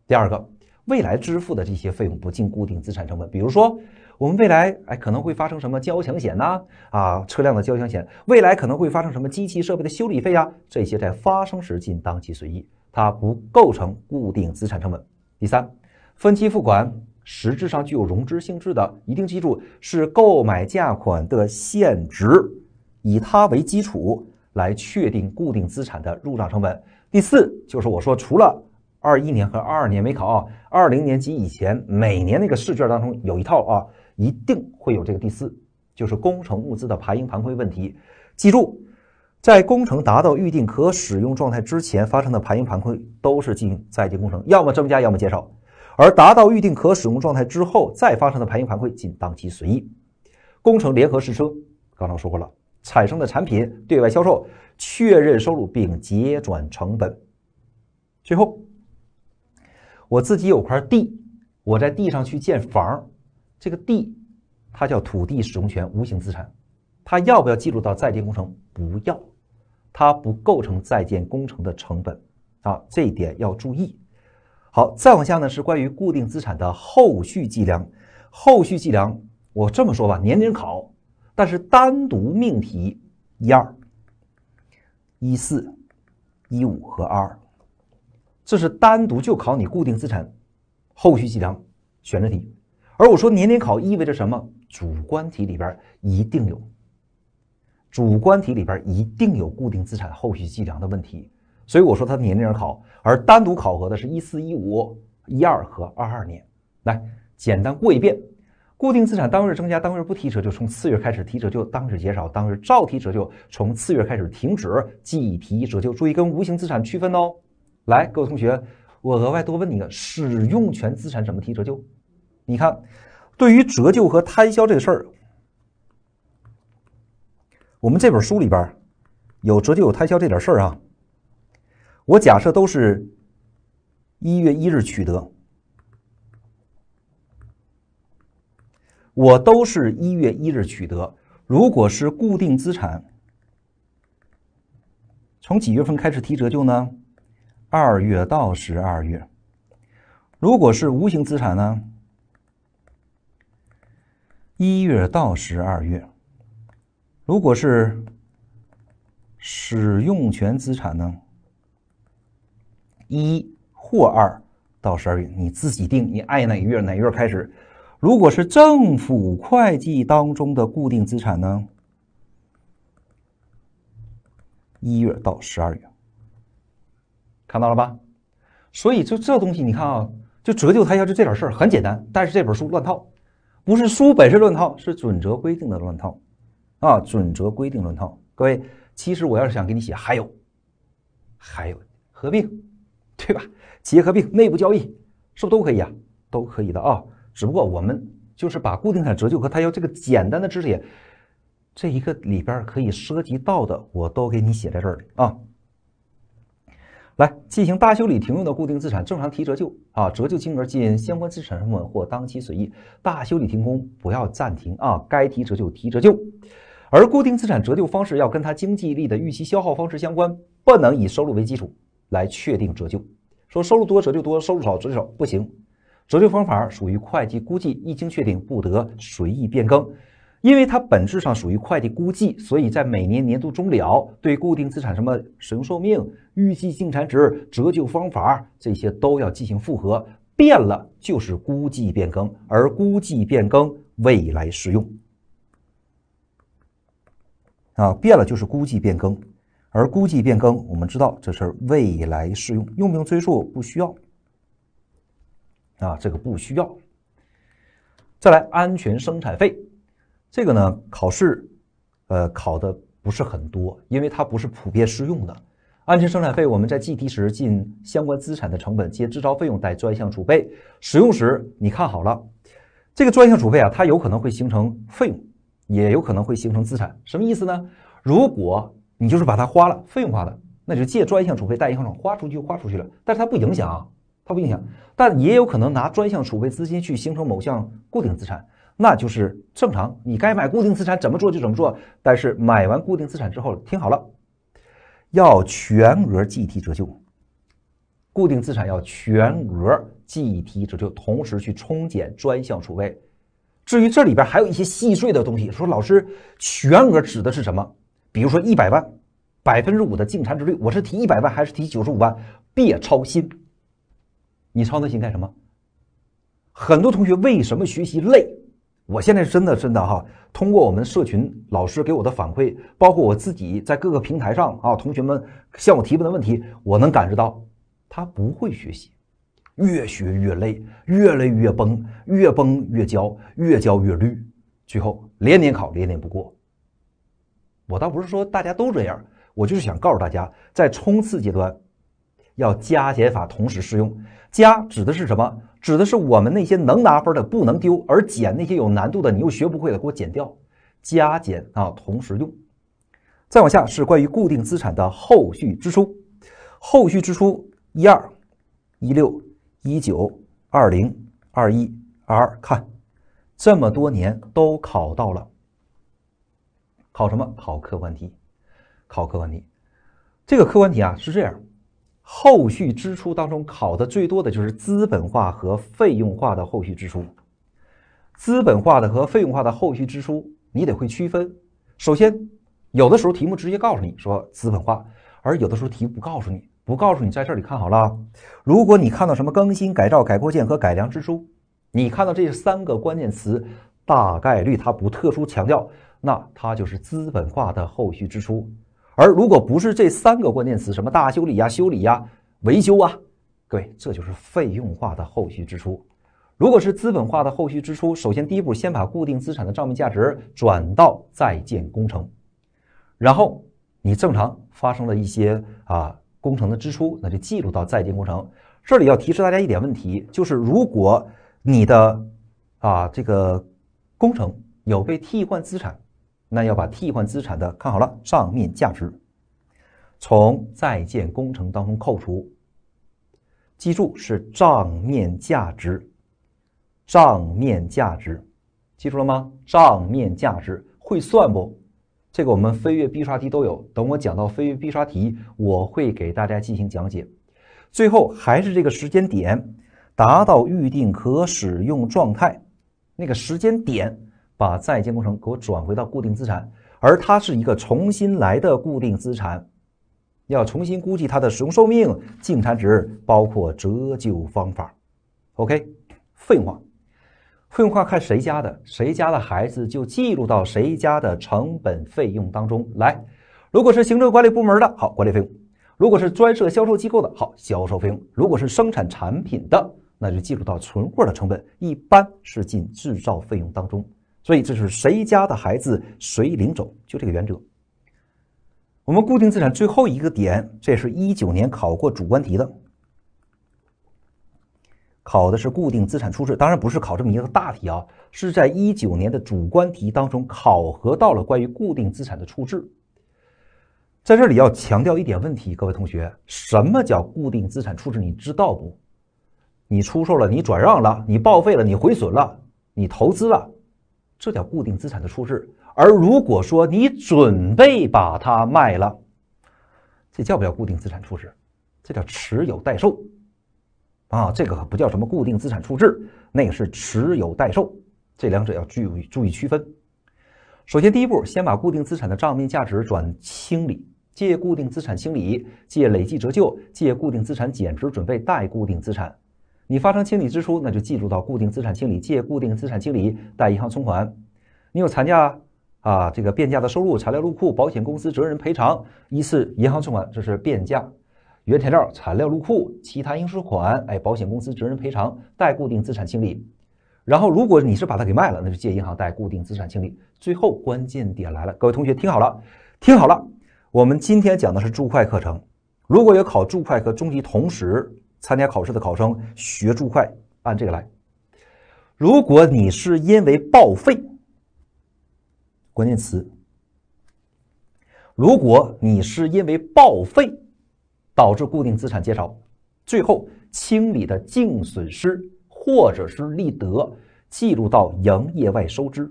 第二个，未来支付的这些费用不进固定资产成本，比如说。我们未来哎可能会发生什么交强险呐、啊，车辆的交强险未来可能会发生什么机器设备的修理费啊？这些在发生时进当期随意，它不构成固定资产成本。第三，分期付款实质上具有融资性质的，一定记住是购买价款的现值，以它为基础来确定固定资产的入账成本。第四，就是我说除了二一年和二二年没考啊，二零年及以前每年那个试卷当中有一套啊。一定会有这个第四，就是工程物资的盘盈盘亏问题。记住，在工程达到预定可使用状态之前发生的盘盈盘亏，都是进行在建工程，要么增加，要么减少；而达到预定可使用状态之后再发生的盘盈盘亏，仅当期随意。工程联合试车，刚刚说过了，产生的产品对外销售，确认收入并结转成本。最后，我自己有块地，我在地上去建房。这个地，它叫土地使用权无形资产，它要不要计入到在建工程？不要，它不构成在建工程的成本啊，这一点要注意。好，再往下呢是关于固定资产的后续计量。后续计量，我这么说吧，年年考，但是单独命题一二一四一五和二，这是单独就考你固定资产后续计量选择题。而我说年年考意味着什么？主观题里边一定有，主观题里边一定有固定资产后续计量的问题。所以我说它年年考，而单独考核的是一四一五一二和二二年。来，简单过一遍：固定资产当日增加，当日不提折旧，从次月开始提折旧；当日减少，当日照提折旧，从次月开始停止计提折旧。注意跟无形资产区分哦。来，各位同学，我额外多问你个：使用权资产怎么提折旧？你看，对于折旧和摊销这个事儿，我们这本书里边有折旧有摊销这点事儿啊。我假设都是一月一日取得，我都是一月一日取得。如果是固定资产，从几月份开始提折旧呢？二月到十二月。如果是无形资产呢？一月到十二月，如果是使用权资产呢，一或二到十二月，你自己定，你爱哪月哪月开始。如果是政府会计当中的固定资产呢，一月到十二月，看到了吧？所以，就这东西，你看啊，就折旧，它就这点事儿，很简单。但是这本书乱套。不是书本是乱套，是准则规定的乱套，啊，准则规定乱套。各位，其实我要是想给你写，还有，还有合并，对吧？企业合并、内部交易，是不是都可以啊？都可以的啊。只不过我们就是把固定资产折旧和它要这个简单的知识点，这一个里边可以涉及到的，我都给你写在这儿了啊。来进行大修理停用的固定资产正常提折旧啊，折旧金额进相关资产成本或当期损益。大修理停工不要暂停啊，该提折旧提折旧，而固定资产折旧方式要跟它经济力的预期消耗方式相关，不能以收入为基础来确定折旧。说收入多折旧多，收入少折旧少，不行。折旧方法属于会计估计，一经确定不得随意变更。因为它本质上属于会计估计，所以在每年年度终了，对固定资产什么使用寿命、预计净产值、折旧方法这些都要进行复核。变了就是估计变更，而估计变更未来适用。啊，变了就是估计变更，而估计变更我们知道这是未来适用，用不用追溯？不需要。啊，这个不需要。再来安全生产费。这个呢，考试，呃，考的不是很多，因为它不是普遍适用的。安全生产费我们在计提时进相关资产的成本，借制造费用，贷专项储备。使用时，你看好了，这个专项储备啊，它有可能会形成费用，也有可能会形成资产。什么意思呢？如果你就是把它花了，费用花了，那就借专项储备贷银行花出去就花出去了。但是它不影响，啊，它不影响。但也有可能拿专项储备资金去形成某项固定资产。那就是正常，你该买固定资产怎么做就怎么做。但是买完固定资产之后，听好了，要全额计提折旧，固定资产要全额计提折旧，同时去冲减专项储备。至于这里边还有一些细碎的东西，说老师全额指的是什么？比如说一百万，百分之五的净残值率，我是提一百万还是提九十五万？别操心，你操那心干什么？很多同学为什么学习累？我现在真的真的哈，通过我们社群老师给我的反馈，包括我自己在各个平台上啊，同学们向我提问的问题，我能感知到他不会学习，越学越累，越累越崩，越崩越焦，越焦越绿，最后连年考连年不过。我倒不是说大家都这样，我就是想告诉大家，在冲刺阶段，要加减法同时适用。加指的是什么？指的是我们那些能拿分的不能丢，而减那些有难度的你又学不会的给我减掉，加减啊同时用。再往下是关于固定资产的后续支出，后续支出一二一六一九二零二一二二看，这么多年都考到了。考什么？考客观题，考客观题。这个客观题啊是这样。后续支出当中考的最多的就是资本化和费用化的后续支出，资本化的和费用化的后续支出你得会区分。首先，有的时候题目直接告诉你说资本化，而有的时候题不告诉你，不告诉你在这里看好了。如果你看到什么更新、改造、改扩建和改良支出，你看到这三个关键词，大概率它不特殊强调，那它就是资本化的后续支出。而如果不是这三个关键词，什么大修理呀、修理呀、维修啊，各位，这就是费用化的后续支出。如果是资本化的后续支出，首先第一步先把固定资产的账面价值转到在建工程，然后你正常发生了一些啊工程的支出，那就记录到在建工程。这里要提示大家一点问题，就是如果你的啊这个工程有被替换资产。那要把替换资产的看好了账面价值，从在建工程当中扣除。记住是账面价值，账面价值，记住了吗？账面价值会算不？这个我们飞跃必刷题都有。等我讲到飞跃必刷题，我会给大家进行讲解。最后还是这个时间点，达到预定可使用状态那个时间点。把在建工程给我转回到固定资产，而它是一个重新来的固定资产，要重新估计它的使用寿命、净残值，包括折旧方法。OK，废费用化看谁家的，谁家的孩子就记录到谁家的成本费用当中来。如果是行政管理部门的，好管理费用；如果是专设销售机构的，好销售费用；如果是生产产品的，那就记录到存货的成本，一般是进制造费用当中。所以这是谁家的孩子谁领走，就这个原则。我们固定资产最后一个点，这是一九年考过主观题的，考的是固定资产处置。当然不是考这么一个大题啊，是在一九年的主观题当中考核到了关于固定资产的处置。在这里要强调一点问题，各位同学，什么叫固定资产处置？你知道不？你出售了，你转让了，你报废了，你毁损了，你投资了。这叫固定资产的处置，而如果说你准备把它卖了，这叫不叫固定资产处置，这叫持有待售。啊，这个不叫什么固定资产处置，那个是持有待售。这两者要注意注意区分。首先，第一步，先把固定资产的账面价值转清理，借固定资产清理，借累计折旧，借固定资产减值准备，贷固定资产。你发生清理支出，那就计入到固定资产清理，借固定资产清理，贷银行存款。你有残价啊，这个变价的收入，材料入库，保险公司责任赔偿，依次银行存款，这是变价原材料材料入库，其他应收款，哎，保险公司责任赔偿，贷固定资产清理。然后，如果你是把它给卖了，那就借银行贷固定资产清理。最后，关键点来了，各位同学听好了，听好了，我们今天讲的是注会课程，如果有考注会和中级同时。参加考试的考生，学注会，按这个来。如果你是因为报废，关键词；如果你是因为报废导致固定资产减少，最后清理的净损失或者是利得，记录到营业外收支。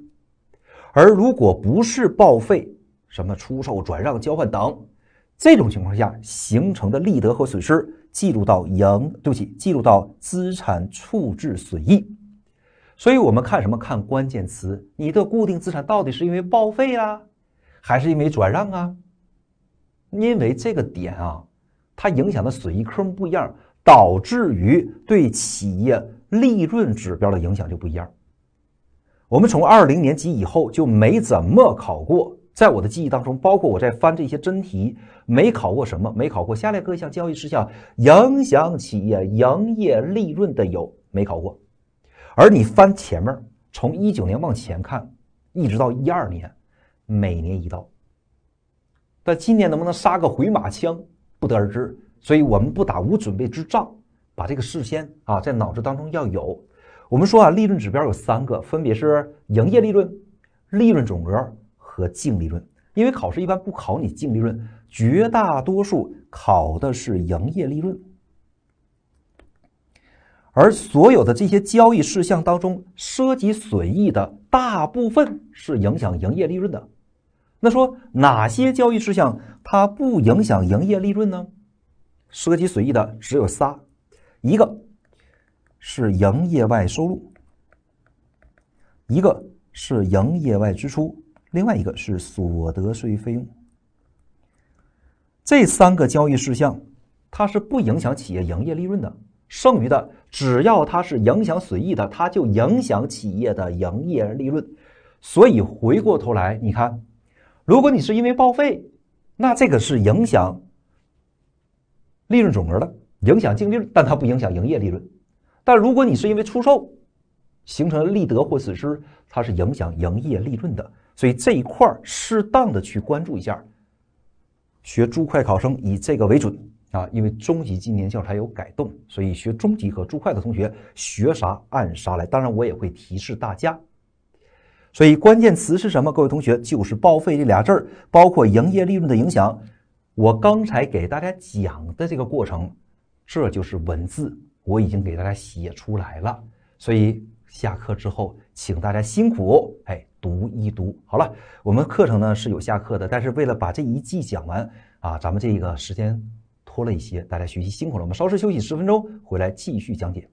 而如果不是报废，什么出售、转让、交换等。这种情况下形成的利得和损失，记录到盈，对不起，记录到资产处置损益。所以，我们看什么？看关键词。你的固定资产到底是因为报废啊，还是因为转让啊？因为这个点啊，它影响的损益科目不一样，导致于对企业利润指标的影响就不一样。我们从二零年级以后就没怎么考过。在我的记忆当中，包括我在翻这些真题，没考过什么，没考过下列各项交易事项影响企业营业利润的有没考过？而你翻前面，从一九年往前看，一直到一二年，每年一道。但今年能不能杀个回马枪，不得而知。所以我们不打无准备之仗，把这个事先啊在脑子当中要有。我们说啊，利润指标有三个，分别是营业利润、利润总额。和净利润，因为考试一般不考你净利润，绝大多数考的是营业利润。而所有的这些交易事项当中，涉及损益的大部分是影响营业利润的。那说哪些交易事项它不影响营业利润呢？涉及损益的只有仨，一个是营业外收入，一个是营业外支出。另外一个是所得税费用，这三个交易事项它是不影响企业营业利润的。剩余的，只要它是影响损益的，它就影响企业的营业利润。所以回过头来，你看，如果你是因为报废，那这个是影响利润总额的，影响净利润，但它不影响营业利润。但如果你是因为出售形成利得或损失，它是影响营业利润的。所以这一块儿适当的去关注一下，学注会考生以这个为准啊，因为中级今年教材有改动，所以学中级和注会的同学学啥按啥来。当然我也会提示大家，所以关键词是什么？各位同学就是“报废”这俩字儿，包括营业利润的影响。我刚才给大家讲的这个过程，这就是文字我已经给大家写出来了。所以下课之后，请大家辛苦哎。读一读，好了，我们课程呢是有下课的，但是为了把这一季讲完啊，咱们这个时间拖了一些，大家学习辛苦了，我们稍事休息十分钟，回来继续讲解。